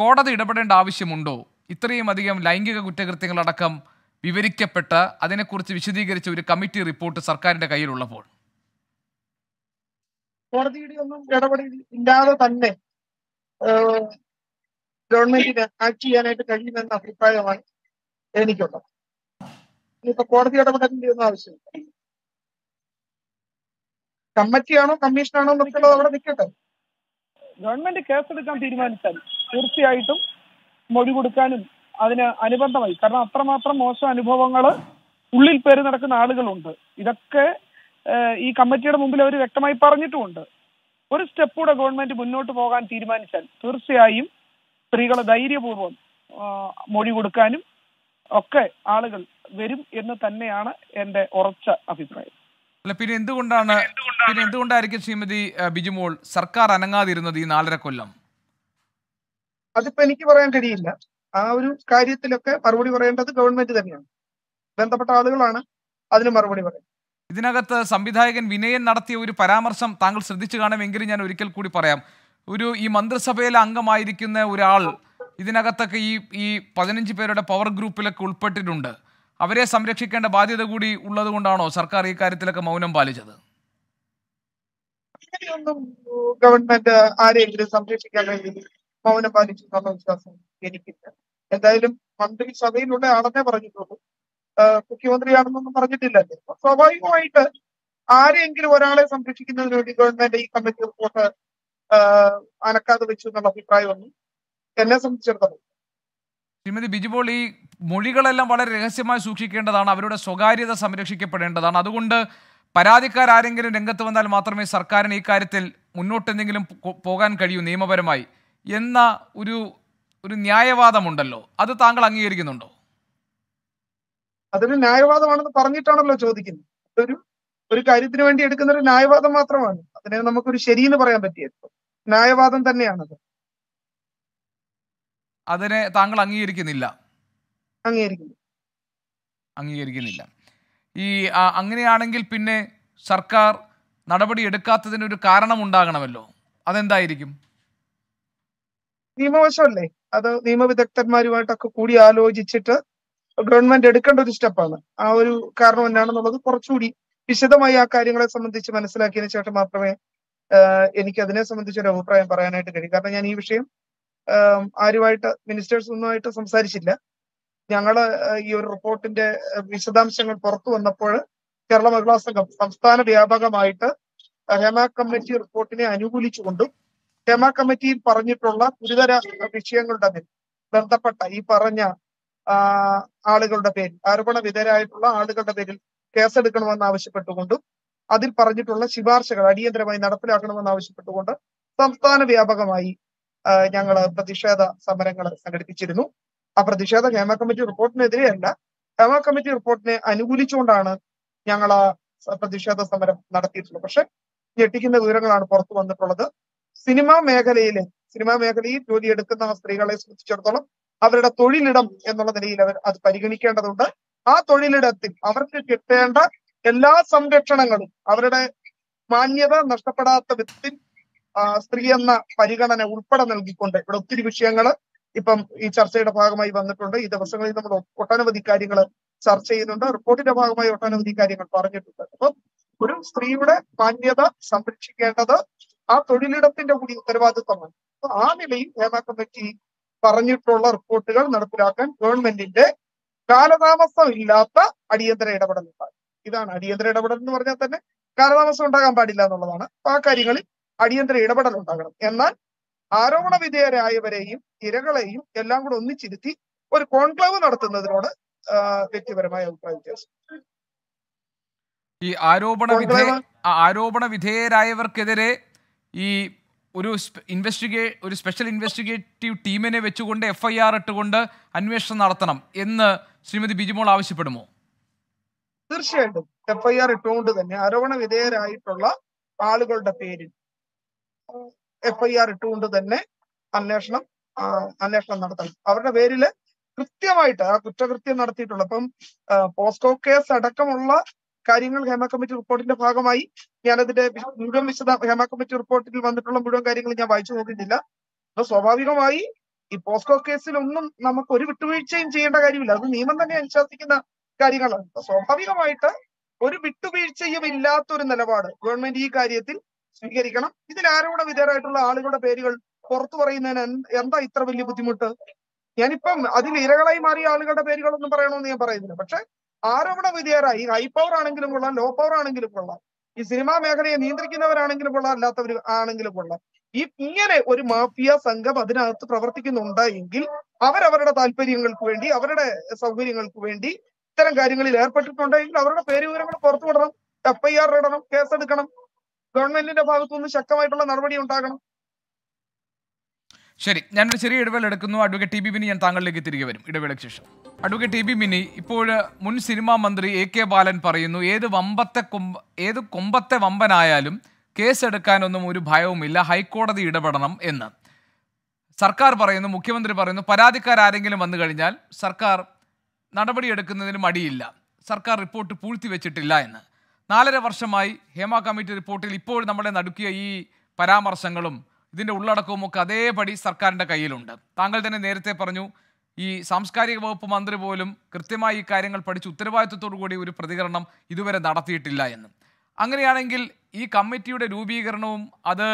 കോടതി ഇടപെടേണ്ട ആവശ്യമുണ്ടോ ഇത്രയും അധികം ലൈംഗിക കുറ്റകൃത്യങ്ങളടക്കം വിവരിക്കപ്പെട്ട അതിനെക്കുറിച്ച് വിശദീകരിച്ച ഒരു കമ്മിറ്റി റിപ്പോർട്ട് സർക്കാരിന്റെ കയ്യിലുള്ളപ്പോൾ കോടതിയുടെ ഒന്നും ഇടപെടൽ ഇല്ലാതെ തന്നെ ഗവൺമെന്റിന് ആക്ട് ചെയ്യാനായിട്ട് കഴിയുമെന്ന അഭിപ്രായമാണ് എനിക്കുള്ളത് ഇനിയിപ്പോ കോടതി ഇടപെടേണ്ടി ഒന്നും ആവശ്യമില്ല കമ്മിറ്റിയാണോ കമ്മീഷനാണോ എന്നൊക്കെയുള്ളത് അവിടെ നിൽക്കട്ടെ ഗവൺമെന്റ് കേസെടുക്കാൻ തീരുമാനിച്ചാൽ തീർച്ചയായിട്ടും മൊഴി കൊടുക്കാനും അതിന് അനുബന്ധമായി കാരണം അത്രമാത്രം മോശം അനുഭവങ്ങൾ ഉള്ളിൽ പേര് നടക്കുന്ന ആളുകളുണ്ട് ഇതൊക്കെ ഈ കമ്മിറ്റിയുടെ മുമ്പിൽ അവർ വ്യക്തമായി പറഞ്ഞിട്ടുമുണ്ട് ഒരു സ്റ്റെപ്പ് കൂടെ ഗവൺമെന്റ് മുന്നോട്ട് പോകാൻ തീരുമാനിച്ചാൽ തീർച്ചയായും സ്ത്രീകളെ ധൈര്യപൂർവ്വം മൊഴി കൊടുക്കാനും ഒക്കെ ആളുകൾ വരും എന്ന് തന്നെയാണ് എന്റെ ഉറച്ച അഭിപ്രായം അല്ല പിന്നെ എന്തുകൊണ്ടാണ് പിന്നെ എന്തുകൊണ്ടായിരിക്കും ശ്രീമതി ബിജുമോൾ സർക്കാർ അനങ്ങാതിരുന്നത് ഈ നാലര കൊല്ലം അതിപ്പോ എനിക്ക് പറയാൻ കഴിയില്ല ആ ഒരു കാര്യത്തിലൊക്കെ മറുപടി പറയേണ്ടത് ഗവൺമെന്റ് തന്നെയാണ് ബന്ധപ്പെട്ട ആളുകളാണ് അതിന് മറുപടി പറയുന്നത് ഇതിനകത്ത് സംവിധായകൻ വിനയൻ നടത്തിയ ഒരു പരാമർശം താങ്കൾ ശ്രദ്ധിച്ചു കാണുമെങ്കിലും ഞാൻ ഒരിക്കൽ കൂടി പറയാം ഒരു ഈ മന്ത്രിസഭയിലെ അംഗമായിരിക്കുന്ന ഒരാൾ ഇതിനകത്തൊക്കെ ഈ ഈ പതിനഞ്ച് പേരുടെ പവർ ഗ്രൂപ്പിലൊക്കെ ഉൾപ്പെട്ടിട്ടുണ്ട് അവരെ സംരക്ഷിക്കേണ്ട ബാധ്യത കൂടി ഉള്ളത് കൊണ്ടാണോ സർക്കാർ ഈ കാര്യത്തിലൊക്കെ മൗനം പാലിച്ചത് ഗവൺമെന്റ് ആരെങ്കിലും സംരക്ഷിക്കാൻ വേണ്ടി മൗനം പാലിച്ചു വിശ്വാസം എനിക്കില്ല എന്തായാലും മന്ത്രിസഭയിലുള്ള ആണെന്നേ പറഞ്ഞിട്ടുള്ളൂ മുഖ്യമന്ത്രിയാണെന്നൊന്നും പറഞ്ഞിട്ടില്ലല്ലേ സ്വാഭാവികമായിട്ട് ആരെങ്കിലും ഒരാളെ സംരക്ഷിക്കുന്നതിന് വേണ്ടി ഗവൺമെന്റ് ഈ കമ്മിറ്റി റിപ്പോർട്ട് അനക്കാതെ വെച്ചു എന്നുള്ള അഭിപ്രായമൊന്നും എന്നെ സംബന്ധിച്ചിടത്തോളം ശ്രീമതി ബിജുപോൾ ഈ മൊഴികളെല്ലാം വളരെ രഹസ്യമായി സൂക്ഷിക്കേണ്ടതാണ് അവരുടെ സ്വകാര്യത സംരക്ഷിക്കപ്പെടേണ്ടതാണ് അതുകൊണ്ട് പരാതിക്കാരെങ്കിലും രംഗത്ത് വന്നാൽ മാത്രമേ സർക്കാരിന് ഈ കാര്യത്തിൽ മുന്നോട്ടെന്തെങ്കിലും പോകാൻ കഴിയൂ നിയമപരമായി എന്ന ഒരു ഒരു ന്യായവാദമുണ്ടല്ലോ അത് താങ്കൾ അംഗീകരിക്കുന്നുണ്ടോ അതൊരു ന്യായവാദമാണെന്ന് പറഞ്ഞിട്ടാണല്ലോ ചോദിക്കുന്നത് ഒരു ഒരു കാര്യത്തിന് വേണ്ടി എടുക്കുന്ന ഒരു ന്യായവാദം മാത്രമാണ് അതിനെ നമുക്കൊരു ശരിയെന്ന് പറയാൻ പറ്റിയത് ന്യായവാദം തന്നെയാണത് അതിനെ താങ്കൾ അംഗീകരിക്കുന്നില്ല അംഗീകരിക്കുന്നു അംഗീകരിക്കുന്നില്ല ഈ അങ്ങനെയാണെങ്കിൽ പിന്നെ സർക്കാർ നടപടി എടുക്കാത്തതിന് ഒരു കാരണം ഉണ്ടാകണമല്ലോ അതെന്തായിരിക്കും നിയമവശമല്ലേ അത് നിയമവിദഗ്ധന്മാരുമായിട്ടൊക്കെ കൂടി ആലോചിച്ചിട്ട് ഗവൺമെന്റ് എടുക്കേണ്ട ഒരു സ്റ്റെപ്പാണ് ആ ഒരു കാരണം എന്നാണെന്നുള്ളത് കുറച്ചുകൂടി വിശദമായി ആ കാര്യങ്ങളെ സംബന്ധിച്ച് മനസ്സിലാക്കിയതിനു ശേഷം മാത്രമേ എനിക്ക് അതിനെ സംബന്ധിച്ച് ഒരു അഭിപ്രായം പറയാനായിട്ട് കഴിയും കാരണം ഞാൻ ഈ വിഷയം ആരുമായിട്ട് മിനിസ്റ്റേഴ്സ് ഒന്നുമായിട്ട് സംസാരിച്ചില്ല ഞങ്ങള് ഈ ഒരു റിപ്പോർട്ടിന്റെ വിശദാംശങ്ങൾ പുറത്തു വന്നപ്പോൾ കേരള മഹിളാ സംഘം സംസ്ഥാന വ്യാപകമായിട്ട് ഹേമ കമ്മിറ്റി റിപ്പോർട്ടിനെ അനുകൂലിച്ചുകൊണ്ടും ഹേമ കമ്മിറ്റിയിൽ പറഞ്ഞിട്ടുള്ള ഗുരുതര വിഷയങ്ങളുടെ മേൽ ബന്ധപ്പെട്ട ഈ പറഞ്ഞ ആളുകളുടെ പേരിൽ ആരോപണ വിധേയരായിട്ടുള്ള ആളുകളുടെ പേരിൽ കേസെടുക്കണമെന്ന് ആവശ്യപ്പെട്ടുകൊണ്ടും അതിൽ പറഞ്ഞിട്ടുള്ള ശിപാർശകൾ അടിയന്തരമായി നടപ്പിലാക്കണമെന്ന് ആവശ്യപ്പെട്ടുകൊണ്ട് സംസ്ഥാന വ്യാപകമായി ഞങ്ങൾ പ്രതിഷേധ സമരങ്ങൾ സംഘടിപ്പിച്ചിരുന്നു ആ പ്രതിഷേധ ഹേമ കമ്മിറ്റി റിപ്പോർട്ടിനെതിരെയല്ല ഹേമ കമ്മിറ്റി റിപ്പോർട്ടിനെ അനുകൂലിച്ചുകൊണ്ടാണ് ഞങ്ങൾ ആ പ്രതിഷേധ സമരം നടത്തിയിട്ടുള്ളത് പക്ഷെ ഞെട്ടിക്കുന്ന വിവരങ്ങളാണ് പുറത്തു വന്നിട്ടുള്ളത് സിനിമാ മേഖലയിലെ സിനിമാ മേഖലയിൽ ജോലിയെടുക്കുന്ന സ്ത്രീകളെ സംബന്ധിച്ചിടത്തോളം അവരുടെ തൊഴിലിടം എന്നുള്ള നിലയിൽ അവർ അത് പരിഗണിക്കേണ്ടതുണ്ട് ആ തൊഴിലിടത്തിൽ അവർക്ക് കിട്ടേണ്ട എല്ലാ സംരക്ഷണങ്ങളും അവരുടെ മാന്യത നഷ്ടപ്പെടാത്ത വിധത്തിൽ സ്ത്രീ എന്ന പരിഗണന ഉൾപ്പെടെ നൽകിക്കൊണ്ട് ഇവിടെ ഒത്തിരി വിഷയങ്ങൾ ഇപ്പം ഈ ചർച്ചയുടെ ഭാഗമായി വന്നിട്ടുണ്ട് ഈ ദിവസങ്ങളിൽ നമ്മൾ ഒട്ടനവധി കാര്യങ്ങൾ ചർച്ച ചെയ്യുന്നുണ്ട് റിപ്പോർട്ടിന്റെ ഭാഗമായി ഒട്ടനവധി കാര്യങ്ങൾ പറഞ്ഞിട്ടുണ്ട് അപ്പം ഒരു സ്ത്രീയുടെ മാന്യത സംരക്ഷിക്കേണ്ടത് ആ തൊഴിലിടത്തിന്റെ കൂടി ഉത്തരവാദിത്വമാണ് അപ്പൊ ആ നിലയിൽ ഹേമ കമ്മിറ്റി പറഞ്ഞിട്ടുള്ള റിപ്പോർട്ടുകൾ നടപ്പിലാക്കാൻ ഗവൺമെന്റിന്റെ കാലതാമസം ഇല്ലാത്ത അടിയന്തര ഇടപെടൽ ഉണ്ടാകും ഇതാണ് അടിയന്തര ഇടപെടൽ എന്ന് പറഞ്ഞാൽ തന്നെ കാലതാമസം ഉണ്ടാകാൻ പാടില്ല എന്നുള്ളതാണ് അപ്പൊ ആ കാര്യങ്ങളിൽ അടിയന്തര ഇടപെടൽ ഉണ്ടാകണം എന്നാൽ ആരോപണ വിധേയരായവരെയും ഇരകളെയും എല്ലാം കൂടെ ഒന്നിച്ചിരുത്തി ഒരു കോൺക്ലേവ് നടത്തുന്നതിനോട് വ്യക്തിപരമായ അഭിപ്രായ വ്യത്യാസം ഈ ആരോപണ വിധേയ ആരോപണ വിധേയരായവർക്കെതിരെ ഈ ഒരു ഇൻവെസ്റ്റിഗേ ഒരു സ്പെഷ്യൽ ഇൻവെസ്റ്റിഗേറ്റീവ് ടീമിനെ വെച്ചുകൊണ്ട് എഫ് ഐ ആർ ഇട്ടുകൊണ്ട് അന്വേഷണം നടത്തണം എന്ന് ശ്രീമതി ബിജിമോൾ ആവശ്യപ്പെടുമോ തീർച്ചയായിട്ടും എഫ് ഐ ആർ ഇട്ടുകൊണ്ട് തന്നെ ആരോപണ വിധേയരായിട്ടുള്ള ആളുകളുടെ പേരിൽ എഫ് ഐ ആർ ഇട്ടുകൊണ്ട് തന്നെ അന്വേഷണം അന്വേഷണം നടത്തണം അവരുടെ പേരില് കൃത്യമായിട്ട് ആ കുറ്റകൃത്യം നടത്തിയിട്ടുള്ള ഇപ്പം പോസ്കോ കേസ് അടക്കമുള്ള കാര്യങ്ങൾ ഹേമ കമ്മിറ്റി റിപ്പോർട്ടിന്റെ ഭാഗമായി ഞാൻ അതിന്റെ മുഴുവൻ വിശദ ഹേമ കമ്മിറ്റി റിപ്പോർട്ടിൽ വന്നിട്ടുള്ള മുഴുവൻ കാര്യങ്ങൾ ഞാൻ വായിച്ചു നോക്കിയിട്ടില്ല അപ്പൊ സ്വാഭാവികമായി ഈ പോസ്കോ കേസിലൊന്നും നമുക്ക് ഒരു വിട്ടുവീഴ്ചയും ചെയ്യേണ്ട കാര്യമില്ല അത് നിയമം തന്നെ അനുശാസിക്കുന്ന കാര്യങ്ങളാണ് സ്വാഭാവികമായിട്ട് ഒരു വിട്ടുവീഴ്ചയും ഇല്ലാത്തൊരു നിലപാട് ഗവൺമെന്റ് ഈ കാര്യത്തിൽ സ്വീകരിക്കണം ഇതിൽ ആരോടെ വിധേയരായിട്ടുള്ള ആളുകളുടെ പേരുകൾ പുറത്തു പറയുന്നതിന് എന്താ ഇത്ര വലിയ ബുദ്ധിമുട്ട് ഞാനിപ്പം അതിൽ ഇരകളായി മാറിയ ആളുകളുടെ പേരുകളൊന്നും പറയണമെന്ന് ഞാൻ പറയുന്നില്ല പക്ഷെ ആരോപണ വിധേയരായി ഈ ഹൈ പവർ ആണെങ്കിലും കൊള്ളാം ലോ പവർ ആണെങ്കിലും കൊള്ളാം ഈ സിനിമാ മേഖലയെ നിയന്ത്രിക്കുന്നവരാണെങ്കിലും കൊള്ളാം അല്ലാത്തവർ ആണെങ്കിലും കൊള്ളാം ഈ ഇങ്ങനെ ഒരു മാഫിയ സംഘം അതിനകത്ത് പ്രവർത്തിക്കുന്നുണ്ട് എങ്കിൽ അവരവരുടെ താല്പര്യങ്ങൾക്ക് വേണ്ടി അവരുടെ സൗകര്യങ്ങൾക്ക് വേണ്ടി ഇത്തരം കാര്യങ്ങളിൽ ഏർപ്പെട്ടിട്ടുണ്ടെങ്കിൽ അവരുടെ പേര് വിവരങ്ങൾ പുറത്തുവിടണം എഫ് ഐ ആർ ഇടണം കേസെടുക്കണം ഗവൺമെന്റിന്റെ ഭാഗത്തുനിന്ന് ശക്തമായിട്ടുള്ള നടപടി ഉണ്ടാകണം ശരി ഞാനൊരു ചെറിയ ഇടവേള എടുക്കുന്നു അഡ്വക്കേറ്റ് ടി ബി മിനി ഞാൻ താങ്കളിലേക്ക് തിരികെ വരും ഇടവേളയ്ക്ക് ശേഷം അഡ്വക്കേറ്റ് ടി ബി മിനി ഇപ്പോൾ മുൻ സിനിമാ മന്ത്രി എ കെ ബാലൻ പറയുന്നു ഏത് വമ്പത്തെ കൊമ്പ ഏത് കൊമ്പത്തെ വമ്പനായാലും കേസെടുക്കാനൊന്നും ഒരു ഭയവുമില്ല ഹൈക്കോടതി ഇടപെടണം എന്ന് സർക്കാർ പറയുന്നു മുഖ്യമന്ത്രി പറയുന്നു ആരെങ്കിലും വന്നു കഴിഞ്ഞാൽ സർക്കാർ നടപടിയെടുക്കുന്നതിന് മടിയില്ല സർക്കാർ റിപ്പോർട്ട് പൂഴ്ത്തി വെച്ചിട്ടില്ല എന്ന് നാലര വർഷമായി ഹേമ കമ്മിറ്റി റിപ്പോർട്ടിൽ ഇപ്പോൾ നമ്മളെ നടുക്കിയ ഈ പരാമർശങ്ങളും ഇതിൻ്റെ ഒക്കെ അതേപടി സർക്കാരിൻ്റെ കയ്യിലുണ്ട് താങ്കൾ തന്നെ നേരത്തെ പറഞ്ഞു ഈ സാംസ്കാരിക വകുപ്പ് മന്ത്രി പോലും കൃത്യമായി ഈ കാര്യങ്ങൾ പഠിച്ച് ഉത്തരവാദിത്വത്തോടു കൂടി ഒരു പ്രതികരണം ഇതുവരെ നടത്തിയിട്ടില്ല എന്ന് അങ്ങനെയാണെങ്കിൽ ഈ കമ്മിറ്റിയുടെ രൂപീകരണവും അത്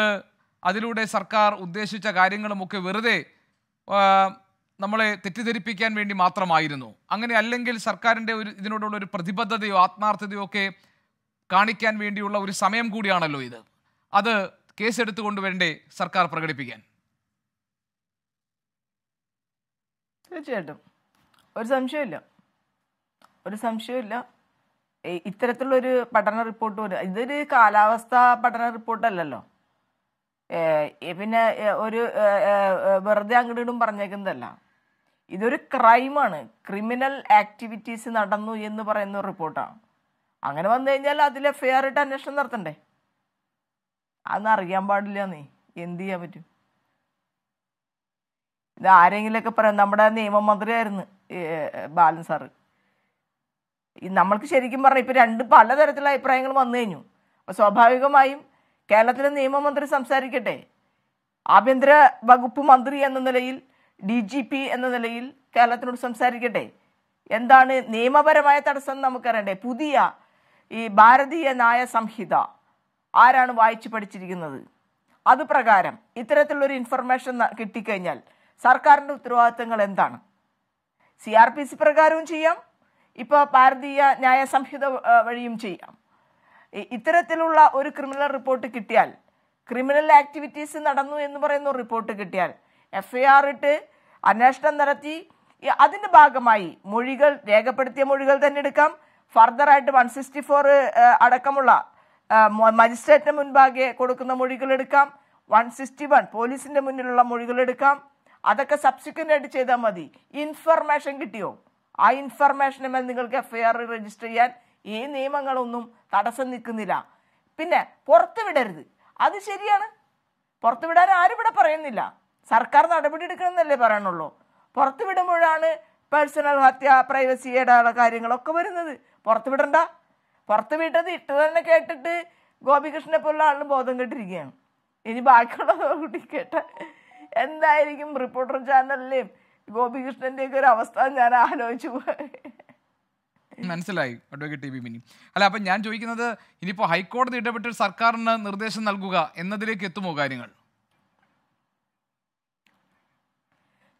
അതിലൂടെ സർക്കാർ ഉദ്ദേശിച്ച കാര്യങ്ങളുമൊക്കെ വെറുതെ നമ്മളെ തെറ്റിദ്ധരിപ്പിക്കാൻ വേണ്ടി മാത്രമായിരുന്നു അങ്ങനെ അല്ലെങ്കിൽ സർക്കാരിൻ്റെ ഒരു ഇതിനോടുള്ള ഒരു പ്രതിബദ്ധതയോ ആത്മാർത്ഥതയോ ഒക്കെ കാണിക്കാൻ വേണ്ടിയുള്ള ഒരു സമയം കൂടിയാണല്ലോ ഇത് അത് കേസെടുത്തു കൊണ്ടുവരണ്ടേ സർക്കാർ പ്രകടിപ്പിക്കാൻ തീർച്ചയായിട്ടും ഒരു സംശയമില്ല ഒരു സംശയമില്ല ഇത്തരത്തിലുള്ളൊരു പഠന റിപ്പോർട്ട് പോലും ഇതൊരു കാലാവസ്ഥ പഠന റിപ്പോർട്ടല്ലല്ലോ പിന്നെ ഒരു വെറുതെ അങ്ങോട്ടും പറഞ്ഞേക്കുന്നതല്ല ഇതൊരു ക്രൈമാണ് ക്രിമിനൽ ആക്ടിവിറ്റീസ് നടന്നു എന്ന് പറയുന്ന റിപ്പോർട്ടാണ് അങ്ങനെ വന്നു കഴിഞ്ഞാൽ അതിൽ ഫെയർ ആയിട്ട് അന്വേഷണം നടത്തണ്ടേ അതൊന്നും അറിയാൻ പാടില്ല നീ എന്ത് ചെയ്യാൻ പറ്റും ഇത് ആരെങ്കിലുമൊക്കെ പറയാം നമ്മുടെ ആയിരുന്നു ബാലൻ സാറ് നമ്മൾക്ക് ശരിക്കും പറഞ്ഞാൽ ഇപ്പോൾ രണ്ട് പലതരത്തിലുള്ള അഭിപ്രായങ്ങൾ വന്നു കഴിഞ്ഞു അപ്പോൾ സ്വാഭാവികമായും കേരളത്തിലെ നിയമമന്ത്രി സംസാരിക്കട്ടെ ആഭ്യന്തര വകുപ്പ് മന്ത്രി എന്ന നിലയിൽ ഡി ജി പി എന്ന നിലയിൽ കേരളത്തിനോട് സംസാരിക്കട്ടെ എന്താണ് നിയമപരമായ തടസ്സം നമുക്കറിയണ്ടേ പുതിയ ഈ ഭാരതീയ ന്യായ സംഹിത ആരാണ് വായിച്ചു പഠിച്ചിരിക്കുന്നത് അത് പ്രകാരം ഇത്തരത്തിലുള്ളൊരു ഇൻഫർമേഷൻ കിട്ടിക്കഴിഞ്ഞാൽ സർക്കാരിൻ്റെ ഉത്തരവാദിത്തങ്ങൾ എന്താണ് സി ആർ പി സി പ്രകാരവും ചെയ്യാം ഇപ്പോൾ ഭാരതീയ ന്യായ സംഹിത വഴിയും ചെയ്യാം ഇത്തരത്തിലുള്ള ഒരു ക്രിമിനൽ റിപ്പോർട്ട് കിട്ടിയാൽ ക്രിമിനൽ ആക്ടിവിറ്റീസ് നടന്നു എന്ന് പറയുന്ന ഒരു റിപ്പോർട്ട് കിട്ടിയാൽ എഫ് ഐ ആർ ഇട്ട് അന്വേഷണം നടത്തി അതിൻ്റെ ഭാഗമായി മൊഴികൾ രേഖപ്പെടുത്തിയ മൊഴികൾ തന്നെ എടുക്കാം ഫർദറായിട്ട് വൺ സിക്സ്റ്റി ഫോർ അടക്കമുള്ള മജിസ്ട്രേറ്റിന് മുൻപാകെ കൊടുക്കുന്ന എടുക്കാം വൺ സിക്സ്റ്റി വൺ പോലീസിന്റെ മുന്നിലുള്ള എടുക്കാം അതൊക്കെ സബ്സിക്വൻ്റ് ആയിട്ട് ചെയ്താൽ മതി ഇൻഫർമേഷൻ കിട്ടിയോ ആ ഇൻഫർമേഷന് മേൽ നിങ്ങൾക്ക് എഫ്ഐആർ രജിസ്റ്റർ ചെയ്യാൻ ഈ നിയമങ്ങളൊന്നും തടസ്സം നിൽക്കുന്നില്ല പിന്നെ പുറത്തുവിടരുത് വിടരുത് അത് ശരിയാണ് പുറത്തുവിടാൻ വിടാൻ ആരും ഇവിടെ പറയുന്നില്ല സർക്കാർ നടപടി എടുക്കണമെന്നല്ലേ പറയണുള്ളൂ പുറത്തു വിടുമ്പോഴാണ് പേഴ്സണൽ ഹത്യ പ്രൈവസിയുടെ കാര്യങ്ങളൊക്കെ വരുന്നത് പുറത്തു വിടണ്ട പുറത്ത് വിട്ടത് ഇട്ടതെന്നെ കേട്ടിട്ട് ഗോപികൃഷ്ണനെ പോലുള്ള ആളിന് ബോധം കേട്ടിരിക്കുകയാണ് ഇനി ബാക്കിയുള്ള കൂട്ടി കേട്ട എന്തായിരിക്കും റിപ്പോർട്ടർ ചാനലിലെയും ഗോപികൃഷ്ണന്റെ ഒക്കെ ഒരു അവസ്ഥ ഞാൻ ആലോചിച്ചു മനസ്സിലായി അഡ്വക്കേറ്റ് ടി ബി മിനി അല്ല അപ്പൊ ഞാൻ ചോദിക്കുന്നത് ഇനിയിപ്പോ ഹൈക്കോടതി ഇടപെട്ട് സർക്കാരിന് നിർദ്ദേശം നൽകുക എന്നതിലേക്ക് എത്തുമോ കാര്യങ്ങൾ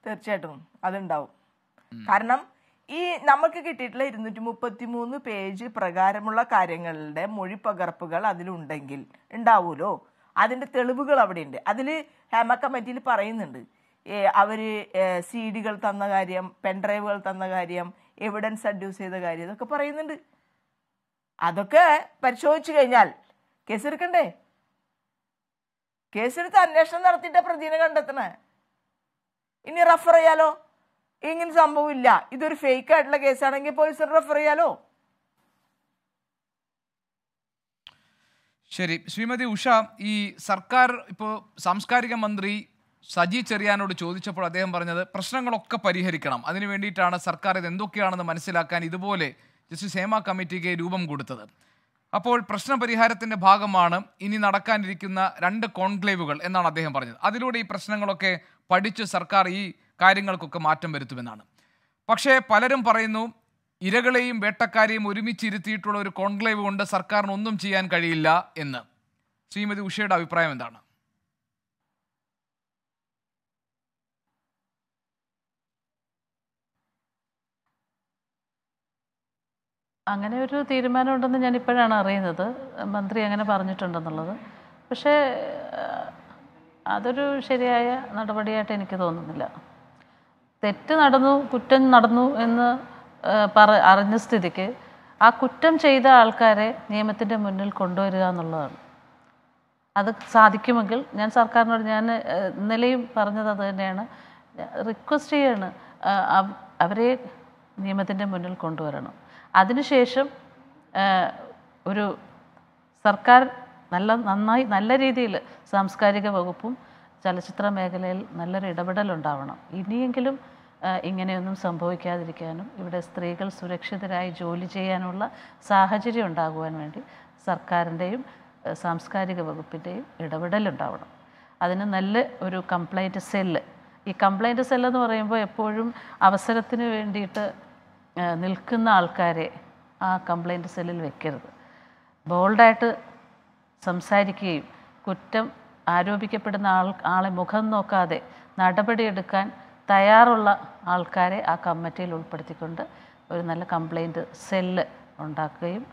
തീർച്ചയായിട്ടും അതുണ്ടാവും കാരണം ഈ നമുക്ക് കിട്ടിയിട്ടുള്ള ഇരുന്നൂറ്റി മുപ്പത്തി മൂന്ന് പേജ് പ്രകാരമുള്ള കാര്യങ്ങളുടെ പകർപ്പുകൾ അതിലുണ്ടെങ്കിൽ ഉണ്ടാവുമല്ലോ അതിൻ്റെ തെളിവുകൾ അവിടെയുണ്ട് അതിൽ ഹേമ കമ്മിറ്റിയിൽ പറയുന്നുണ്ട് അവർ സി ഡികൾ തന്ന കാര്യം പെൻഡ്രൈവുകൾ തന്ന കാര്യം എവിഡൻസ് അഡ്യൂസ് ചെയ്ത കാര്യം ഇതൊക്കെ പറയുന്നുണ്ട് അതൊക്കെ പരിശോധിച്ചു കഴിഞ്ഞാൽ കേസെടുക്കണ്ടേ കേസെടുത്ത് അന്വേഷണം നടത്തിയിട്ട് പ്രതിനെ കണ്ടെത്തണേ ഇനി റഫർ ചെയ്യാലോ ഇങ്ങനെ സംഭവമില്ല ഇതൊരു ഫേക്ക് ആയിട്ടുള്ള കേസാണെങ്കിൽ പോലീസ് റെഫർ ചെയ്യാലോ ശരി ശ്രീമതി ഉഷ ഈ സർക്കാർ ഇപ്പോൾ സാംസ്കാരിക മന്ത്രി സജി ചെറിയാനോട് ചോദിച്ചപ്പോൾ അദ്ദേഹം പറഞ്ഞത് പ്രശ്നങ്ങളൊക്കെ പരിഹരിക്കണം അതിനു വേണ്ടിയിട്ടാണ് സർക്കാർ ഇത് എന്തൊക്കെയാണെന്ന് മനസ്സിലാക്കാൻ ഇതുപോലെ ജസ്റ്റിസ് ഹേമ കമ്മിറ്റിക്ക് രൂപം കൊടുത്തത് അപ്പോൾ പരിഹാരത്തിൻ്റെ ഭാഗമാണ് ഇനി നടക്കാനിരിക്കുന്ന രണ്ട് കോൺക്ലേവുകൾ എന്നാണ് അദ്ദേഹം പറഞ്ഞത് അതിലൂടെ ഈ പ്രശ്നങ്ങളൊക്കെ പഠിച്ച് സർക്കാർ ഈ കാര്യങ്ങൾക്കൊക്കെ മാറ്റം വരുത്തുമെന്നാണ് പക്ഷേ പലരും പറയുന്നു ഇരകളെയും വേട്ടക്കാരെയും ഒരുമിച്ചിരുത്തിയിട്ടുള്ള ഒരു കോൺക്ലേവ് കൊണ്ട് സർക്കാരിന് ഒന്നും ചെയ്യാൻ കഴിയില്ല എന്ന് ശ്രീമതി ഉഷയുടെ അഭിപ്രായം എന്താണ് അങ്ങനെ ഒരു തീരുമാനമുണ്ടെന്ന് ഞാൻ ഇപ്പോഴാണ് അറിയുന്നത് മന്ത്രി അങ്ങനെ പറഞ്ഞിട്ടുണ്ടെന്നുള്ളത് പക്ഷേ അതൊരു ശരിയായ നടപടിയായിട്ട് എനിക്ക് തോന്നുന്നില്ല തെറ്റ് നടന്നു കുറ്റം നടന്നു എന്ന് പറ അറിഞ്ഞ സ്ഥിതിക്ക് ആ കുറ്റം ചെയ്ത ആൾക്കാരെ നിയമത്തിൻ്റെ മുന്നിൽ കൊണ്ടുവരിക എന്നുള്ളതാണ് അത് സാധിക്കുമെങ്കിൽ ഞാൻ സർക്കാരിനോട് ഞാൻ ഇന്നലെയും പറഞ്ഞത് അത് തന്നെയാണ് റിക്വസ്റ്റ് ചെയ്യാണ് അവരെ നിയമത്തിൻ്റെ മുന്നിൽ കൊണ്ടുവരണം അതിനുശേഷം ഒരു സർക്കാർ നല്ല നന്നായി നല്ല രീതിയിൽ സാംസ്കാരിക വകുപ്പും ചലച്ചിത്ര മേഖലയിൽ നല്ലൊരു ഇടപെടലുണ്ടാവണം ഇനിയെങ്കിലും ഇങ്ങനെയൊന്നും സംഭവിക്കാതിരിക്കാനും ഇവിടെ സ്ത്രീകൾ സുരക്ഷിതരായി ജോലി ചെയ്യാനുള്ള സാഹചര്യം ഉണ്ടാകുവാൻ വേണ്ടി സർക്കാരിൻ്റെയും സാംസ്കാരിക വകുപ്പിൻ്റെയും ഇടപെടലുണ്ടാവണം അതിന് നല്ല ഒരു കംപ്ലൈൻറ്റ് സെല്ല് ഈ കംപ്ലൈൻറ്റ് സെല്ലെന്ന് പറയുമ്പോൾ എപ്പോഴും അവസരത്തിന് വേണ്ടിയിട്ട് നിൽക്കുന്ന ആൾക്കാരെ ആ കംപ്ലൈൻറ്റ് സെല്ലിൽ വെക്കരുത് ബോൾഡായിട്ട് സംസാരിക്കുകയും കുറ്റം ആരോപിക്കപ്പെടുന്ന ആൾ ആളെ മുഖം നോക്കാതെ നടപടിയെടുക്കാൻ തയ്യാറുള്ള ആൾക്കാരെ ആ കമ്മിറ്റിയിൽ ഉൾപ്പെടുത്തിക്കൊണ്ട് ഒരു നല്ല കംപ്ലൈൻറ്റ് സെല്ല് ഉണ്ടാക്കുകയും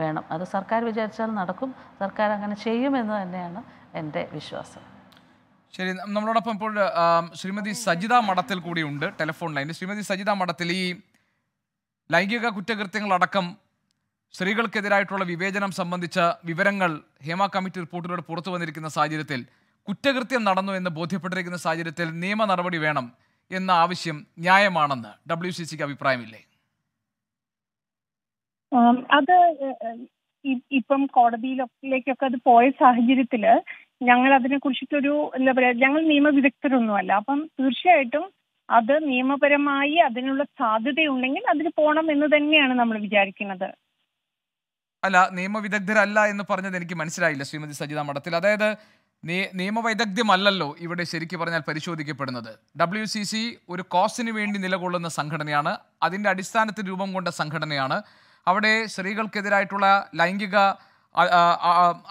വേണം അത് സർക്കാർ വിചാരിച്ചാൽ നടക്കും സർക്കാർ അങ്ങനെ ചെയ്യുമെന്ന് തന്നെയാണ് എൻ്റെ വിശ്വാസം ശരി നമ്മളോടൊപ്പം ഇപ്പോൾ ശ്രീമതി സജിത മഠത്തിൽ കൂടി ഉണ്ട് ടെലിഫോൺ ലൈനിൽ ശ്രീമതി സജിത മഠത്തിൽ ഈ ലൈംഗിക കുറ്റകൃത്യങ്ങളടക്കം സ്ത്രീകൾക്കെതിരായിട്ടുള്ള വിവേചനം സംബന്ധിച്ച വിവരങ്ങൾ ഹേമ കമ്മിറ്റി റിപ്പോർട്ടിലൂടെ പുറത്തു വന്നിരിക്കുന്ന സാഹചര്യത്തിൽ കുറ്റകൃത്യം നടന്നു എന്ന് ബോധ്യപ്പെട്ടിരിക്കുന്ന സാഹചര്യത്തിൽ നിയമ നടപടി വേണം എന്ന ആവശ്യം ന്യായമാണെന്ന് ഡബ്ല്യു സി സിക്ക് അഭിപ്രായമില്ലേ അത് ഇപ്പം കോടതിയിലേക്കൊക്കെ അത് പോയ സാഹചര്യത്തില് ഞങ്ങൾ അതിനെ കുറിച്ചിട്ടൊരു എന്താ പറയാ ഞങ്ങൾ നിയമവിദഗ്ധരൊന്നുമല്ല അപ്പം തീർച്ചയായിട്ടും അത് നിയമപരമായി അതിനുള്ള സാധ്യതയുണ്ടെങ്കിൽ അതിന് പോണം എന്ന് തന്നെയാണ് നമ്മൾ വിചാരിക്കുന്നത് അല്ല നിയമവിദഗ്ധരല്ല എന്ന് പറഞ്ഞത് എനിക്ക് മനസ്സിലായില്ല ശ്രീമതി സജിത മഠത്തിൽ അതായത് നിയമവൈദഗ്ധ്യമല്ലല്ലോ ഇവിടെ ശരിക്കു പറഞ്ഞാൽ പരിശോധിക്കപ്പെടുന്നത് ഡബ്ല്യു സി സി ഒരു കോസിന് വേണ്ടി നിലകൊള്ളുന്ന സംഘടനയാണ് അതിൻ്റെ അടിസ്ഥാനത്തിൽ രൂപം കൊണ്ട സംഘടനയാണ് അവിടെ സ്ത്രീകൾക്കെതിരായിട്ടുള്ള ലൈംഗിക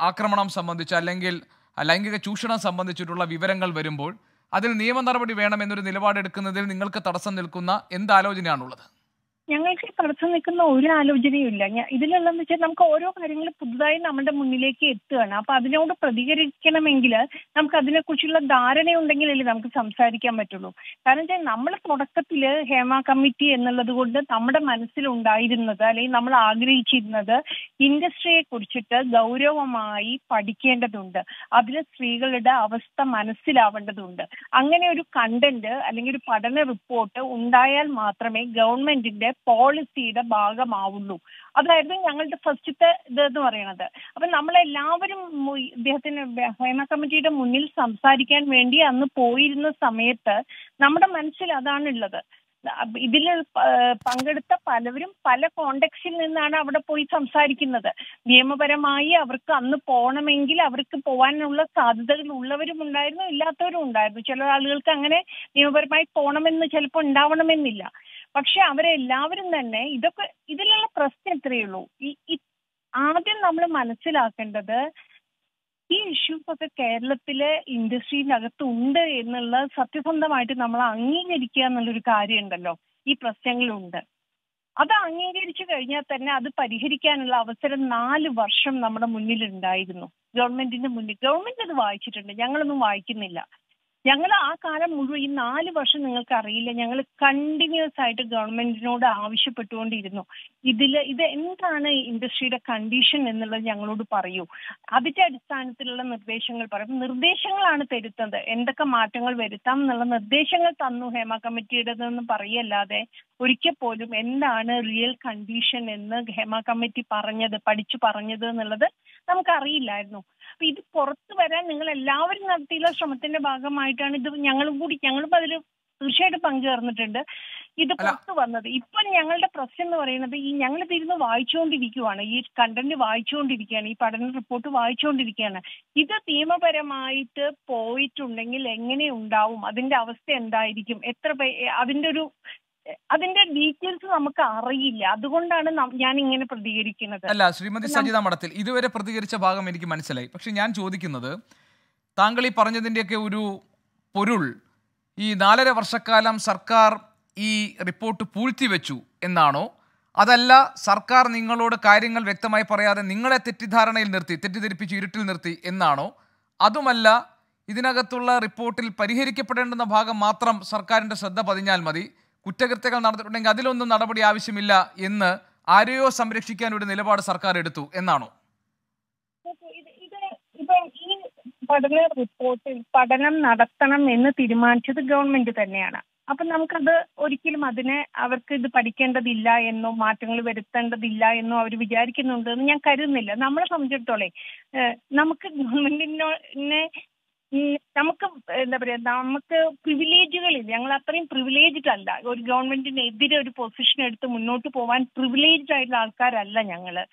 ആക്രമണം സംബന്ധിച്ച് അല്ലെങ്കിൽ ലൈംഗിക ചൂഷണം സംബന്ധിച്ചിട്ടുള്ള വിവരങ്ങൾ വരുമ്പോൾ അതിൽ നിയമ നടപടി വേണമെന്നൊരു നിലപാടെടുക്കുന്നതിൽ നിങ്ങൾക്ക് തടസ്സം നിൽക്കുന്ന എന്താലോചനയാണുള്ളത് ആലോചനയാണുള്ളത് ഞങ്ങൾക്ക് തടസ്സം നിൽക്കുന്ന ഒരു ആലോചനയും ഇല്ല ഇതിലുള്ളതെന്ന് വെച്ചാൽ നമുക്ക് ഓരോ കാര്യങ്ങൾ പുതുതായി നമ്മുടെ മുന്നിലേക്ക് എത്തുകയാണ് അപ്പൊ അതിനോട് പ്രതികരിക്കണമെങ്കിൽ നമുക്ക് അതിനെക്കുറിച്ചുള്ള ധാരണയുണ്ടെങ്കിലല്ലേ നമുക്ക് സംസാരിക്കാൻ പറ്റുള്ളൂ കാരണം വെച്ചാൽ നമ്മൾ തുടക്കത്തിൽ ഹേമ കമ്മിറ്റി എന്നുള്ളത് കൊണ്ട് നമ്മുടെ മനസ്സിലുണ്ടായിരുന്നത് അല്ലെങ്കിൽ നമ്മൾ ആഗ്രഹിച്ചിരുന്നത് ഇൻഡസ്ട്രിയെ കുറിച്ചിട്ട് ഗൗരവമായി പഠിക്കേണ്ടതുണ്ട് അതിലെ സ്ത്രീകളുടെ അവസ്ഥ മനസ്സിലാവേണ്ടതുണ്ട് അങ്ങനെ ഒരു കണ്ടന്റ് അല്ലെങ്കിൽ ഒരു പഠന റിപ്പോർട്ട് ഉണ്ടായാൽ മാത്രമേ ഗവൺമെന്റിന്റെ പോളിസിയുടെ ഭാഗമാവുള്ളൂ അതായിരുന്നു ഞങ്ങളുടെ ഫസ്റ്റത്തെ എന്ന് പറയുന്നത് അപ്പൊ നമ്മളെല്ലാവരും ഇദ്ദേഹത്തിന് ഹേമ കമ്മിറ്റിയുടെ മുന്നിൽ സംസാരിക്കാൻ വേണ്ടി അന്ന് പോയിരുന്ന സമയത്ത് നമ്മുടെ മനസ്സിൽ അതാണുള്ളത് ഇതിൽ പങ്കെടുത്ത പലവരും പല കോണ്ടക്സിൽ നിന്നാണ് അവിടെ പോയി സംസാരിക്കുന്നത് നിയമപരമായി അവർക്ക് അന്ന് പോകണമെങ്കിൽ അവർക്ക് പോകാനുള്ള സാധ്യതകൾ ഉള്ളവരും ഉണ്ടായിരുന്നു ഇല്ലാത്തവരും ഉണ്ടായിരുന്നു ചില ആളുകൾക്ക് അങ്ങനെ നിയമപരമായി പോകണമെന്ന് ചിലപ്പോൾ ഉണ്ടാവണമെന്നില്ല പക്ഷെ അവരെല്ലാവരും തന്നെ ഇതൊക്കെ ഇതിലുള്ള പ്രശ്നം എത്രയേ ഉള്ളൂ ഈ ആദ്യം നമ്മൾ മനസ്സിലാക്കേണ്ടത് ഈ ഇഷ്യൂസ് ഒക്കെ കേരളത്തിലെ അകത്ത് ഉണ്ട് എന്നുള്ള സത്യസന്ധമായിട്ട് നമ്മൾ അംഗീകരിക്കുക എന്നുള്ളൊരു കാര്യമുണ്ടല്ലോ ഈ പ്രശ്നങ്ങളുണ്ട് അത് അംഗീകരിച്ചു കഴിഞ്ഞാൽ തന്നെ അത് പരിഹരിക്കാനുള്ള അവസരം നാല് വർഷം നമ്മുടെ മുന്നിലുണ്ടായിരുന്നു ഗവൺമെന്റിന്റെ മുന്നിൽ ഗവൺമെന്റ് അത് വായിച്ചിട്ടുണ്ട് ഞങ്ങളൊന്നും വായിക്കുന്നില്ല ഞങ്ങൾ ആ കാലം മുഴുവൻ ഈ നാല് വർഷം നിങ്ങൾക്ക് അറിയില്ല ഞങ്ങൾ കണ്ടിന്യൂസ് ആയിട്ട് ഗവൺമെന്റിനോട് ആവശ്യപ്പെട്ടുകൊണ്ടിരുന്നു ഇതിൽ ഇത് എന്താണ് ഇൻഡസ്ട്രിയുടെ കണ്ടീഷൻ എന്നുള്ളത് ഞങ്ങളോട് പറയൂ അതിന്റെ അടിസ്ഥാനത്തിലുള്ള നിർദ്ദേശങ്ങൾ പറയും നിർദ്ദേശങ്ങളാണ് തരുത്തത് എന്തൊക്കെ മാറ്റങ്ങൾ വരുത്താം എന്നുള്ള നിർദ്ദേശങ്ങൾ തന്നു ഹേമ കമ്മിറ്റിയുടേതെന്ന് പറയല്ലാതെ ഒരിക്കൽ പോലും എന്താണ് റിയൽ കണ്ടീഷൻ എന്ന് ഹേമ കമ്മിറ്റി പറഞ്ഞത് പഠിച്ചു പറഞ്ഞത് എന്നുള്ളത് നമുക്ക് അറിയില്ലായിരുന്നു അപ്പൊ ഇത് പുറത്തു വരാൻ നിങ്ങൾ എല്ലാവരും നടത്തിയുള്ള ശ്രമത്തിന്റെ ഭാഗമായിട്ടാണ് ഇത് ഞങ്ങളും കൂടി ഞങ്ങളും അതിൽ തീർച്ചയായിട്ടും പങ്കുചേർന്നിട്ടുണ്ട് ഇത് പുറത്തു വന്നത് ഇപ്പൊ ഞങ്ങളുടെ പ്രശ്നം എന്ന് പറയുന്നത് ഈ ഞങ്ങൾ തിരുന്ന് വായിച്ചുകൊണ്ടിരിക്കുകയാണ് ഈ കണ്ടന്റ് വായിച്ചുകൊണ്ടിരിക്കുകയാണ് ഈ പഠന റിപ്പോർട്ട് വായിച്ചുകൊണ്ടിരിക്കുകയാണ് ഇത് നിയമപരമായിട്ട് പോയിട്ടുണ്ടെങ്കിൽ എങ്ങനെ ഉണ്ടാവും അതിന്റെ അവസ്ഥ എന്തായിരിക്കും എത്ര അതിന്റെ ഒരു അതിന്റെ ഡീറ്റെയിൽസ് നമുക്ക് അറിയില്ല അതുകൊണ്ടാണ് ഞാൻ ഇങ്ങനെ പ്രതികരിക്കുന്നത് അല്ല ശ്രീമതി സജിത മഠത്തിൽ ഇതുവരെ പ്രതികരിച്ച ഭാഗം എനിക്ക് മനസ്സിലായി പക്ഷെ ഞാൻ ചോദിക്കുന്നത് താങ്കൾ ഈ പറഞ്ഞതിന്റെയൊക്കെ ഒരു പൊരുൾ ഈ നാലര വർഷക്കാലം സർക്കാർ ഈ റിപ്പോർട്ട് വെച്ചു എന്നാണോ അതല്ല സർക്കാർ നിങ്ങളോട് കാര്യങ്ങൾ വ്യക്തമായി പറയാതെ നിങ്ങളെ തെറ്റിദ്ധാരണയിൽ നിർത്തി തെറ്റിദ്ധരിപ്പിച്ച് ഇരുട്ടിൽ നിർത്തി എന്നാണോ അതുമല്ല ഇതിനകത്തുള്ള റിപ്പോർട്ടിൽ പരിഹരിക്കപ്പെടേണ്ടുന്ന ഭാഗം മാത്രം സർക്കാരിൻ്റെ ശ്രദ്ധ പതിഞ്ഞാൽ മതി കുറ്റകൃത്യങ്ങൾ നടന്നിട്ടുണ്ടെങ്കിൽ അതിലൊന്നും നടപടി ആവശ്യമില്ല എന്ന് ആരെയോ സംരക്ഷിക്കാൻ ഒരു നിലപാട് സർക്കാർ എടുത്തു എന്നാണോ പഠന റിപ്പോർട്ടിൽ പഠനം നടത്തണം എന്ന് തീരുമാനിച്ചത് ഗവൺമെന്റ് തന്നെയാണ് അപ്പൊ നമുക്കത് ഒരിക്കലും അതിനെ അവർക്ക് ഇത് പഠിക്കേണ്ടതില്ല എന്നോ മാറ്റങ്ങൾ വരുത്തേണ്ടതില്ല എന്നോ അവർ വിചാരിക്കുന്നുണ്ട് എന്ന് ഞാൻ കരുതുന്നില്ല നമ്മളെ സംബന്ധിച്ചിടത്തോളം നമുക്ക് ഗവൺമെന്റിനെ ഈ നമുക്ക് എന്താ പറയാ നമുക്ക് പ്രിവിലേജുകളില്ല ഞങ്ങൾ അത്രയും പ്രിവിലേജ്ഡ് അല്ല ഒരു ഗവൺമെന്റിനെതിരെ ഒരു പൊസിഷൻ എടുത്ത് മുന്നോട്ട് പോവാൻ പ്രിവിലേജ്ഡ് ആയിട്ടുള്ള ആൾക്കാരല്ല ഞങ്ങള്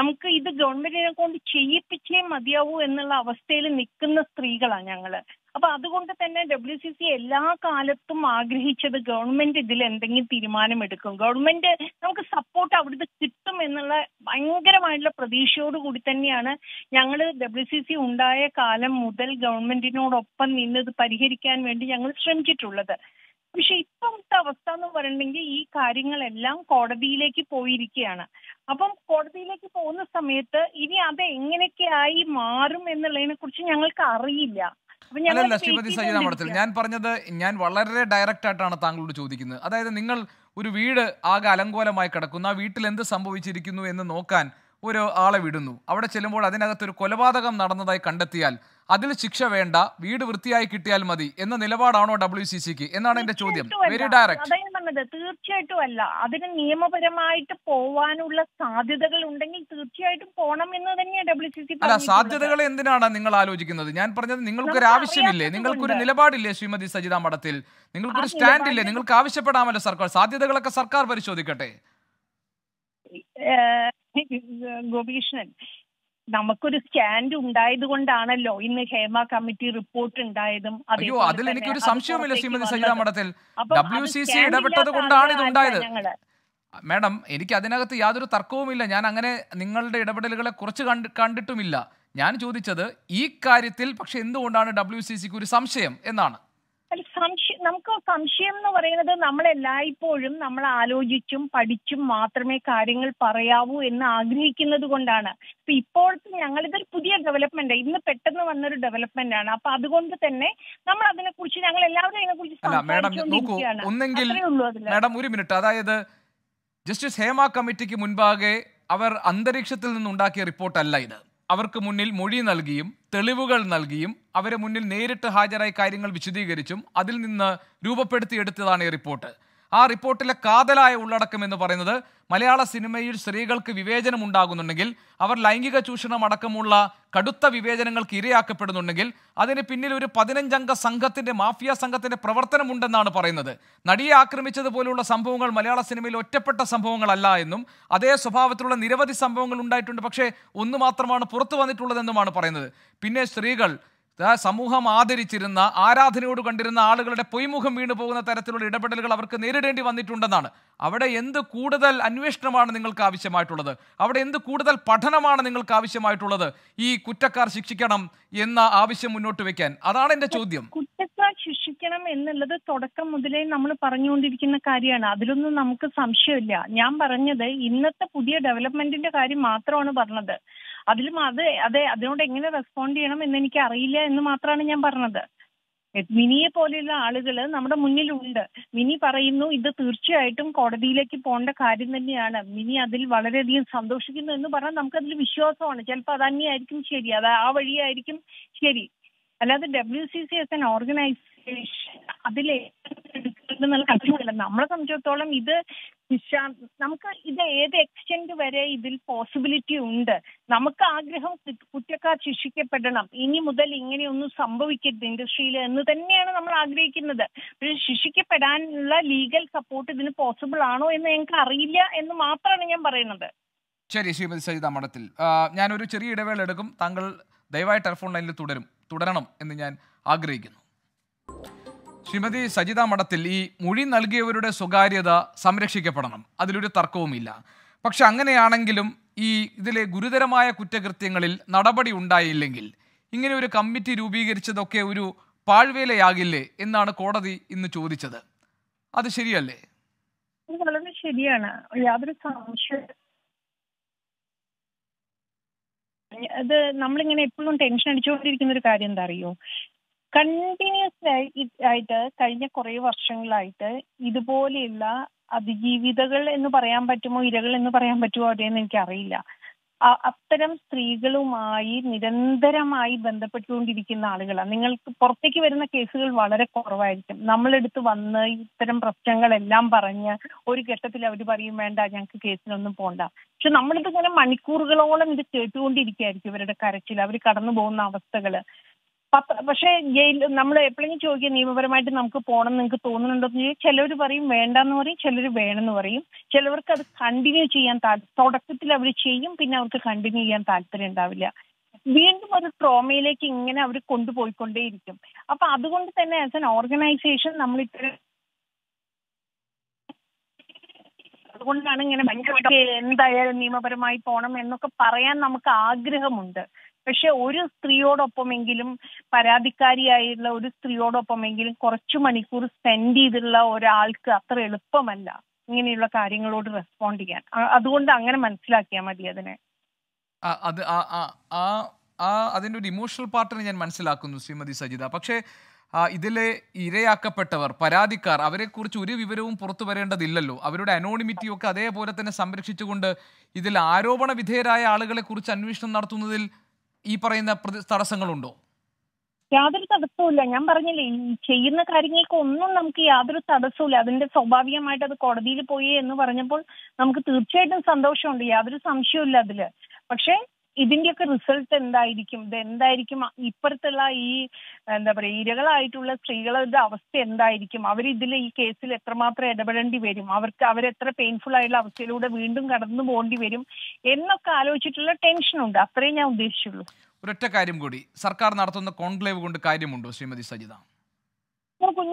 നമുക്ക് ഇത് ഗവൺമെന്റിനെ കൊണ്ട് ചെയ്യിപ്പിച്ചേ മതിയാവൂ എന്നുള്ള അവസ്ഥയിൽ നിൽക്കുന്ന സ്ത്രീകളാണ് ഞങ്ങള് അപ്പൊ അതുകൊണ്ട് തന്നെ ഡബ്ല്യു സി സി എല്ലാ കാലത്തും ആഗ്രഹിച്ചത് ഗവൺമെന്റ് ഇതിൽ എന്തെങ്കിലും എടുക്കും ഗവൺമെന്റ് നമുക്ക് സപ്പോർട്ട് അവിടുത്തെ കിട്ടും എന്നുള്ള ഭയങ്കരമായിട്ടുള്ള പ്രതീക്ഷയോട് കൂടി തന്നെയാണ് ഞങ്ങൾ ഡബ്ല്യു സി സി ഉണ്ടായ കാലം മുതൽ ഗവൺമെന്റിനോടൊപ്പം നിന്ന് ഇത് പരിഹരിക്കാൻ വേണ്ടി ഞങ്ങൾ ശ്രമിച്ചിട്ടുള്ളത് പക്ഷെ ഇപ്പോഴത്തെ അവസ്ഥ എന്ന് പറയുന്നെങ്കിൽ ഈ കാര്യങ്ങളെല്ലാം കോടതിയിലേക്ക് പോയിരിക്കുകയാണ് അപ്പം കോടതിയിലേക്ക് പോകുന്ന സമയത്ത് ഇനി അത് എങ്ങനെയൊക്കെയായി മാറും എന്നുള്ളതിനെ കുറിച്ച് ഞങ്ങൾക്ക് അറിയില്ല അല്ലല്ല ശ്രീമതി സജിത മഠത്തിൽ ഞാൻ പറഞ്ഞത് ഞാൻ വളരെ ഡയറക്റ്റ് ആയിട്ടാണ് താങ്കളോട് ചോദിക്കുന്നത് അതായത് നിങ്ങൾ ഒരു വീട് ആകെ അലങ്കോലമായി കിടക്കുന്നു ആ വീട്ടിൽ എന്ത് സംഭവിച്ചിരിക്കുന്നു എന്ന് നോക്കാൻ ഒരു ആളെ വിടുന്നു അവിടെ ചെല്ലുമ്പോൾ അതിനകത്ത് ഒരു കൊലപാതകം നടന്നതായി കണ്ടെത്തിയാൽ അതിൽ ശിക്ഷ വേണ്ട വീട് വൃത്തിയായി കിട്ടിയാൽ മതി എന്ന നിലപാടാണോ ഡബ്ല്യു സി സിക്ക് എന്നാണ് എന്റെ ചോദ്യം വെരി ഡയറക്റ്റ് പറഞ്ഞത് തീർച്ചയായിട്ടും അല്ല അതിന് നിയമപരമായിട്ട് പോവാനുള്ള സാധ്യതകൾ ഉണ്ടെങ്കിൽ തീർച്ചയായിട്ടും പോണം എന്ന് തന്നെയാണ് ഡബ്ല്യു സി സി അല്ല സാധ്യതകൾ എന്തിനാണ് നിങ്ങൾ ആലോചിക്കുന്നത് ഞാൻ പറഞ്ഞത് നിങ്ങൾക്ക് ഒരു ആവശ്യമില്ലേ നിങ്ങൾക്കൊരു നിലപാടില്ലേ ശ്രീമതി സജിത മഠത്തിൽ നിങ്ങൾക്കൊരു സ്റ്റാൻഡ് ഇല്ലേ നിങ്ങൾക്ക് ആവശ്യപ്പെടാമല്ലോ സർക്കാർ സാധ്യതകളൊക്കെ സർക്കാർ പരിശോധിക്കട്ടെ ഗോപീഷ്ണൻ നമുക്കൊരു സ്റ്റാൻഡ് ഉണ്ടായത് കൊണ്ടാണല്ലോ ഇന്ന് ഹേമ കമ്മിറ്റി റിപ്പോർട്ട് ഉണ്ടായതും അയ്യോ അതിൽ എനിക്കൊരു സംശയവുമില്ല ശ്രീമതി സജിത മഠത്തിൽ ഡബ്ല്യു സി സി ഇടപെട്ടത് കൊണ്ടാണ് ഇത് ഉണ്ടായത് മാഡം എനിക്ക് അതിനകത്ത് യാതൊരു തർക്കവുമില്ല ഞാൻ അങ്ങനെ നിങ്ങളുടെ ഇടപെടലുകളെ കുറച്ച് കണ്ട് കണ്ടിട്ടുമില്ല ഞാൻ ചോദിച്ചത് ഈ കാര്യത്തിൽ പക്ഷെ എന്തുകൊണ്ടാണ് ഡബ്ല്യു സി സിക്ക് ഒരു സംശയം എന്നാണ് അല്ല സംശയം നമുക്ക് സംശയം എന്ന് പറയുന്നത് നമ്മൾ എല്ലായ്പ്പോഴും നമ്മൾ ആലോചിച്ചും പഠിച്ചും മാത്രമേ കാര്യങ്ങൾ പറയാവൂ എന്ന് ആഗ്രഹിക്കുന്നത് കൊണ്ടാണ് ഇപ്പൊ ഇപ്പോഴത്തെ ഞങ്ങളിതൊരു പുതിയ ഡെവലപ്മെന്റ് ഇന്ന് പെട്ടെന്ന് വന്നൊരു ഡെവലപ്മെന്റ് ആണ് അപ്പൊ അതുകൊണ്ട് തന്നെ നമ്മൾ അതിനെ കുറിച്ച് ഞങ്ങൾ എല്ലാവരും അതിനെ കുറിച്ച് ഒന്നെങ്കിൽ മാഡം ഒരു മിനിറ്റ് അതായത് ജസ്റ്റിസ് ഹേമ കമ്മിറ്റിക്ക് മുൻപാകെ അവർ അന്തരീക്ഷത്തിൽ നിന്നുണ്ടാക്കിയ റിപ്പോർട്ടല്ല ഇത് അവർക്ക് മുന്നിൽ മൊഴി നൽകിയും തെളിവുകൾ നൽകിയും അവരെ മുന്നിൽ നേരിട്ട് ഹാജരായി കാര്യങ്ങൾ വിശദീകരിച്ചും അതിൽ നിന്ന് രൂപപ്പെടുത്തിയെടുത്തതാണ് ഈ റിപ്പോർട്ട് ആ റിപ്പോർട്ടിലെ കാതലായ ഉള്ളടക്കം എന്ന് പറയുന്നത് മലയാള സിനിമയിൽ സ്ത്രീകൾക്ക് വിവേചനം ഉണ്ടാകുന്നുണ്ടെങ്കിൽ അവർ ലൈംഗിക ചൂഷണം അടക്കമുള്ള കടുത്ത വിവേചനങ്ങൾക്ക് ഇരയാക്കപ്പെടുന്നുണ്ടെങ്കിൽ അതിന് പിന്നിൽ ഒരു പതിനഞ്ചംഗ സംഘത്തിന്റെ മാഫിയ സംഘത്തിന്റെ പ്രവർത്തനമുണ്ടെന്നാണ് പറയുന്നത് നടിയെ ആക്രമിച്ചതുപോലുള്ള സംഭവങ്ങൾ മലയാള സിനിമയിൽ ഒറ്റപ്പെട്ട സംഭവങ്ങളല്ല എന്നും അതേ സ്വഭാവത്തിലുള്ള നിരവധി സംഭവങ്ങൾ ഉണ്ടായിട്ടുണ്ട് പക്ഷേ ഒന്ന് മാത്രമാണ് പുറത്തു വന്നിട്ടുള്ളതെന്നുമാണ് പറയുന്നത് പിന്നെ സ്ത്രീകൾ സമൂഹം ആദരിച്ചിരുന്ന ആരാധനയോട് കണ്ടിരുന്ന ആളുകളുടെ പൊയ്മുഖം വീണു പോകുന്ന തരത്തിലുള്ള ഇടപെടലുകൾ അവർക്ക് നേരിടേണ്ടി വന്നിട്ടുണ്ടെന്നാണ് അവിടെ എന്ത് കൂടുതൽ അന്വേഷണമാണ് നിങ്ങൾക്ക് ആവശ്യമായിട്ടുള്ളത് അവിടെ എന്ത് കൂടുതൽ പഠനമാണ് നിങ്ങൾക്ക് ആവശ്യമായിട്ടുള്ളത് ഈ കുറ്റക്കാർ ശിക്ഷിക്കണം എന്ന ആവശ്യം മുന്നോട്ട് വെക്കാൻ അതാണ് എന്റെ ചോദ്യം കുറ്റക്കാർ ശിക്ഷിക്കണം എന്നുള്ളത് തുടക്കം മുതലേ നമ്മൾ പറഞ്ഞുകൊണ്ടിരിക്കുന്ന കാര്യമാണ് അതിലൊന്നും നമുക്ക് സംശയമില്ല ഞാൻ പറഞ്ഞത് ഇന്നത്തെ പുതിയ ഡെവലപ്മെന്റിന്റെ കാര്യം മാത്രമാണ് പറഞ്ഞത് അതിലും അത് അതെ അതിനോട് എങ്ങനെ റെസ്പോണ്ട് ചെയ്യണം എന്ന് എനിക്ക് അറിയില്ല എന്ന് മാത്രമാണ് ഞാൻ പറഞ്ഞത് മിനിയെ പോലെയുള്ള ആളുകൾ നമ്മുടെ മുന്നിലുണ്ട് മിനി പറയുന്നു ഇത് തീർച്ചയായിട്ടും കോടതിയിലേക്ക് പോകേണ്ട കാര്യം തന്നെയാണ് മിനി അതിൽ വളരെയധികം സന്തോഷിക്കുന്നു എന്ന് പറഞ്ഞാൽ നമുക്ക് അതിൽ വിശ്വാസമാണ് ചിലപ്പോൾ അത് തന്നെയായിരിക്കും ശരി അത് ആ വഴിയായിരിക്കും ശരി അല്ലാതെ W C C is an organisation അതിലെ (laughs) നമ്മളെ സംബന്ധിച്ചിടത്തോളം ഇത് വിശ്വാസം നമുക്ക് ഇത് ഏത് എക്സ്റ്റെൻഡ് വരെ ഇതിൽ പോസിബിലിറ്റി ഉണ്ട് നമുക്ക് ആഗ്രഹം കുറ്റക്കാർ ശിക്ഷിക്കപ്പെടണം ഇനി മുതൽ ഇങ്ങനെയൊന്നും സംഭവിക്കരുത് ഇൻഡസ്ട്രിയിൽ എന്ന് തന്നെയാണ് നമ്മൾ ആഗ്രഹിക്കുന്നത് പക്ഷെ ശിക്ഷിക്കപ്പെടാനുള്ള ലീഗൽ സപ്പോർട്ട് ഇതിന് പോസിബിൾ ആണോ എന്ന് ഞങ്ങൾക്ക് അറിയില്ല എന്ന് മാത്രമാണ് ഞാൻ പറയുന്നത് ശരി ശ്രീമതി സജിത മഠത്തിൽ ഞാനൊരു ചെറിയ ഇടവേള എടുക്കും താങ്കൾ ദയവായി ടെലിഫോൺ ലൈനിൽ തുടരും തുടരണം എന്ന് ഞാൻ ആഗ്രഹിക്കുന്നു ശ്രീമതി സജിത മഠത്തിൽ ഈ മൊഴി നൽകിയവരുടെ സ്വകാര്യത സംരക്ഷിക്കപ്പെടണം അതിലൊരു തർക്കവുമില്ല പക്ഷെ അങ്ങനെയാണെങ്കിലും ഈ ഇതിലെ ഗുരുതരമായ കുറ്റകൃത്യങ്ങളിൽ നടപടി ഉണ്ടായില്ലെങ്കിൽ ഇങ്ങനെ ഒരു കമ്മിറ്റി രൂപീകരിച്ചതൊക്കെ ഒരു പാഴ്വേലയാകില്ലേ എന്നാണ് കോടതി ഇന്ന് ചോദിച്ചത് അത് ശരിയല്ലേ വളരെ ശരിയാണ് യാതൊരു സംശയം അത് നമ്മളിങ്ങനെ എപ്പോഴും ടെൻഷൻ അടിച്ചുകൊണ്ടിരിക്കുന്ന ഒരു കാര്യം എന്താ അറിയോ കണ്ടിന്യൂസ് ആയിട്ട് കഴിഞ്ഞ കുറേ വർഷങ്ങളായിട്ട് ഇതുപോലെയുള്ള അതിജീവിതകൾ എന്ന് പറയാൻ പറ്റുമോ ഇരകൾ എന്ന് പറയാൻ പറ്റുമോ അതെന്ന് എനിക്കറിയില്ല അത്തരം സ്ത്രീകളുമായി നിരന്തരമായി ബന്ധപ്പെട്ടുകൊണ്ടിരിക്കുന്ന ആളുകളാണ് നിങ്ങൾക്ക് പുറത്തേക്ക് വരുന്ന കേസുകൾ വളരെ കുറവായിരിക്കും നമ്മളെടുത്ത് വന്ന് ഇത്തരം പ്രശ്നങ്ങളെല്ലാം പറഞ്ഞ് ഒരു ഘട്ടത്തിൽ അവർ പറയും വേണ്ട ഞങ്ങൾക്ക് കേസിനൊന്നും പോണ്ട പക്ഷെ നമ്മളിത് ഇങ്ങനെ മണിക്കൂറുകളോളം ഇത് കേട്ടുകൊണ്ടിരിക്കുകയായിരിക്കും ഇവരുടെ കരച്ചിൽ അവർ കടന്നു പോകുന്ന അവസ്ഥകള് പത്ത് പക്ഷേ ജയിൽ നമ്മൾ എപ്പോഴെങ്കിലും ചോദിക്കുക നിയമപരമായിട്ട് നമുക്ക് പോകണം നിങ്ങൾക്ക് എന്ന് ചോദിച്ചാൽ ചിലർ പറയും വേണ്ടെന്ന് പറയും ചിലർ വേണമെന്ന് പറയും ചിലവർക്ക് അത് കണ്ടിന്യൂ ചെയ്യാൻ തുടക്കത്തിൽ അവർ ചെയ്യും പിന്നെ അവർക്ക് കണ്ടിന്യൂ ചെയ്യാൻ താല്പര്യം ഉണ്ടാവില്ല വീണ്ടും ഒരു ട്രോമയിലേക്ക് ഇങ്ങനെ അവർ കൊണ്ടുപോയിക്കൊണ്ടേയിരിക്കും അപ്പൊ അതുകൊണ്ട് തന്നെ ആസ് എൻ ഓർഗനൈസേഷൻ നമ്മൾ ഇത്തരം അതുകൊണ്ടാണ് ഇങ്ങനെ ഭയങ്കരമായിട്ട് എന്തായാലും നിയമപരമായി പോണം എന്നൊക്കെ പറയാൻ നമുക്ക് ആഗ്രഹമുണ്ട് പക്ഷെ ഒരു സ്ത്രീയോടൊപ്പമെങ്കിലും പരാതിക്കാരിയായുള്ള ഒരു സ്ത്രീയോടൊപ്പമെങ്കിലും കുറച്ചു മണിക്കൂർ സ്പെൻഡ് ചെയ്തിട്ടുള്ള ഒരാൾക്ക് അത്ര എളുപ്പമല്ല ഇങ്ങനെയുള്ള കാര്യങ്ങളോട് റെസ്പോണ്ട് ചെയ്യാൻ അതുകൊണ്ട് അങ്ങനെ മനസ്സിലാക്കിയാൽ മതി അതിനെ അത് ആ അതിന്റെ ഒരു ഇമോഷണൽ പാർട്ടിനെ ഞാൻ മനസ്സിലാക്കുന്നു ശ്രീമതി സജിത പക്ഷേ ഇതിലെ ഇരയാക്കപ്പെട്ടവർ പരാതിക്കാർ അവരെക്കുറിച്ച് ഒരു വിവരവും പുറത്തു വരേണ്ടതില്ലല്ലോ അവരുടെ അനോണിമിറ്റിയൊക്കെ അതേപോലെ തന്നെ സംരക്ഷിച്ചുകൊണ്ട് ഇതിൽ ആരോപണ വിധേയരായ ആളുകളെക്കുറിച്ച് അന്വേഷണം നടത്തുന്നതിൽ ഈ പറയുന്ന തടസ്സങ്ങളുണ്ടോ യാതൊരു തടസ്സവുമില്ല ഞാൻ പറഞ്ഞില്ലേ ഈ ചെയ്യുന്ന കാര്യങ്ങൾക്ക് ഒന്നും നമുക്ക് യാതൊരു തടസ്സവുമില്ല അതിന്റെ സ്വാഭാവികമായിട്ട് അത് കോടതിയിൽ പോയി എന്ന് പറഞ്ഞപ്പോൾ നമുക്ക് തീർച്ചയായിട്ടും സന്തോഷമുണ്ട് യാതൊരു സംശയവും അതില് പക്ഷേ ഇതിന്റെയൊക്കെ റിസൾട്ട് എന്തായിരിക്കും ഇത് എന്തായിരിക്കും ഇപ്പോഴത്തുള്ള ഈ എന്താ പറയുക ഇരകളായിട്ടുള്ള സ്ത്രീകളുടെ അവസ്ഥ എന്തായിരിക്കും അവർ ഇതിൽ ഈ കേസിൽ എത്രമാത്രം ഇടപെടേണ്ടി വരും അവർക്ക് അവരെത്ര പെയിൻഫുൾ ആയിട്ടുള്ള അവസ്ഥയിലൂടെ വീണ്ടും കടന്നു പോകേണ്ടി വരും എന്നൊക്കെ ആലോചിച്ചിട്ടുള്ള ടെൻഷനുണ്ട് അത്രയും ഞാൻ ഉദ്ദേശിച്ചുള്ളൂ ഒരൊറ്റ കാര്യം കൂടി സർക്കാർ നടത്തുന്ന കോൺക്ലേവ് കൊണ്ട് കാര്യമുണ്ടോ ശ്രീമതി സജിത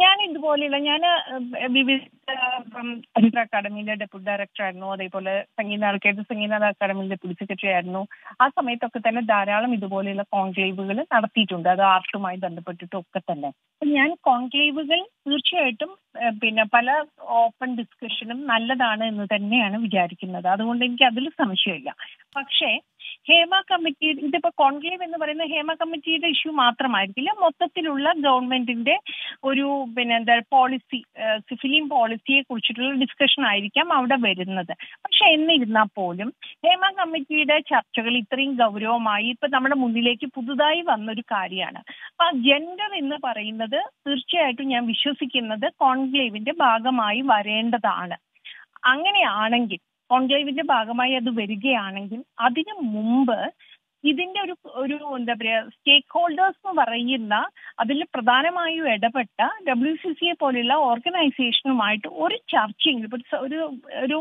ഞാൻ ഇതുപോലെയുള്ള ഞാൻ വിവിധ ഇപ്പം ചരിത്ര അക്കാദമിയിലെ ഡെപ്യൂട്ടി ഡയറക്ടർ ആയിരുന്നു അതേപോലെ സംഗീത കേട്ട് സംഗീത അക്കാദമിയിലെ ഡെപ്യൂട്ടി സെക്രട്ടറി ആയിരുന്നു ആ സമയത്തൊക്കെ തന്നെ ധാരാളം ഇതുപോലെയുള്ള കോൺക്ലേവുകൾ നടത്തിയിട്ടുണ്ട് അത് ആർട്ടുമായി ബന്ധപ്പെട്ടിട്ടും ഒക്കെ തന്നെ ഞാൻ കോൺക്ലേവുകൾ തീർച്ചയായിട്ടും പിന്നെ പല ഓപ്പൺ ഡിസ്കഷനും നല്ലതാണ് എന്ന് തന്നെയാണ് വിചാരിക്കുന്നത് അതുകൊണ്ട് എനിക്ക് അതിൽ സംശയമില്ല പക്ഷേ ഹേമ കമ്മിറ്റി ഇതിപ്പോ കോൺക്ലേവ് എന്ന് പറയുന്ന ഹേമ കമ്മിറ്റിയുടെ ഇഷ്യൂ മാത്രമായിരിക്കില്ല മൊത്തത്തിലുള്ള ഗവൺമെന്റിന്റെ ഒരു പിന്നെ എന്താ പോളിസി സിഫിലിം പോളിസി കമ്മിറ്റിയെ കുറിച്ചിട്ടുള്ള ഡിസ്കഷൻ ആയിരിക്കാം അവിടെ വരുന്നത് പക്ഷെ എന്നിരുന്നാൽ പോലും ഹേമ കമ്മിറ്റിയുടെ ചർച്ചകൾ ഇത്രയും ഗൗരവമായി ഇപ്പൊ നമ്മുടെ മുന്നിലേക്ക് പുതുതായി വന്നൊരു കാര്യമാണ് അപ്പൊ ജെൻഡർ എന്ന് പറയുന്നത് തീർച്ചയായിട്ടും ഞാൻ വിശ്വസിക്കുന്നത് കോൺക്ലേവിന്റെ ഭാഗമായി വരേണ്ടതാണ് അങ്ങനെയാണെങ്കിൽ കോൺക്ലേവിന്റെ ഭാഗമായി അത് വരികയാണെങ്കിൽ അതിനു മുമ്പ് ഇതിന്റെ ഒരു ഒരു എന്താ പറയുക സ്റ്റേക്ക് ഹോൾഡേഴ്സ് എന്ന് പറയുന്ന അതിൽ പ്രധാനമായും ഇടപെട്ട ഡബ്ല്യു സി സിയെ പോലെയുള്ള ഓർഗനൈസേഷനുമായിട്ട് ഒരു ചർച്ചയും ഒരു ഒരു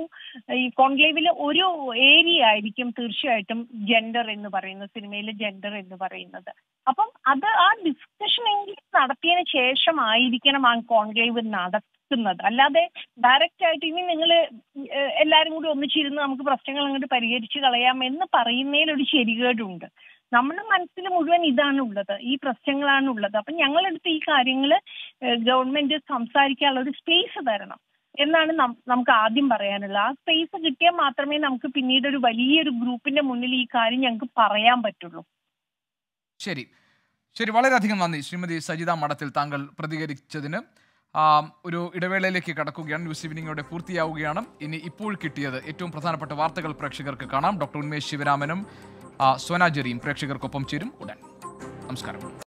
ഈ കോൺക്ലേവിലെ ഒരു ഏരിയ ആയിരിക്കും തീർച്ചയായിട്ടും ജെൻഡർ എന്ന് പറയുന്നത് സിനിമയിലെ ജെൻഡർ എന്ന് പറയുന്നത് അപ്പം അത് ആ ഡിസ്കഷൻ എങ്കിലും നടത്തിയതിന് ശേഷമായിരിക്കണം ആ കോൺക്ലേവ് നടത്തുക നിർത്തുന്നത് അല്ലാതെ ഡയറക്റ്റ് ആയിട്ട് ഇനി നിങ്ങൾ എല്ലാവരും കൂടി ഒന്നിച്ചിരുന്ന് നമുക്ക് പ്രശ്നങ്ങൾ അങ്ങോട്ട് പരിഹരിച്ച് കളയാം എന്ന് പറയുന്നതിൽ ഒരു ശരികേടുണ്ട് നമ്മുടെ മനസ്സിൽ മുഴുവൻ ഇതാണ് ഉള്ളത് ഈ പ്രശ്നങ്ങളാണ് ഉള്ളത് അപ്പൊ ഞങ്ങളെടുത്ത് ഈ കാര്യങ്ങൾ ഗവൺമെന്റ് സംസാരിക്കാനുള്ള ഒരു സ്പേസ് തരണം എന്നാണ് നമുക്ക് ആദ്യം പറയാനുള്ള ആ സ്പേസ് കിട്ടിയാൽ മാത്രമേ നമുക്ക് പിന്നീട് ഒരു വലിയൊരു ഗ്രൂപ്പിന്റെ മുന്നിൽ ഈ കാര്യം ഞങ്ങൾക്ക് പറയാൻ പറ്റുള്ളൂ ശരി ശരി വളരെയധികം നന്ദി ശ്രീമതി സജിത മഠത്തിൽ താങ്കൾ പ്രതികരിച്ചതിന് ഒരു ഇടവേളയിലേക്ക് കടക്കുകയാണ് ന്യൂസ് ഈവനിങ്ങോടെ പൂർത്തിയാവുകയാണ് ഇനി ഇപ്പോൾ കിട്ടിയത് ഏറ്റവും പ്രധാനപ്പെട്ട വാർത്തകൾ പ്രേക്ഷകർക്ക് കാണാം ഡോക്ടർ ഉന്മേഷ് ശിവരാമനും സോന പ്രേക്ഷകർക്കൊപ്പം ചേരും ഉടൻ നമസ്കാരം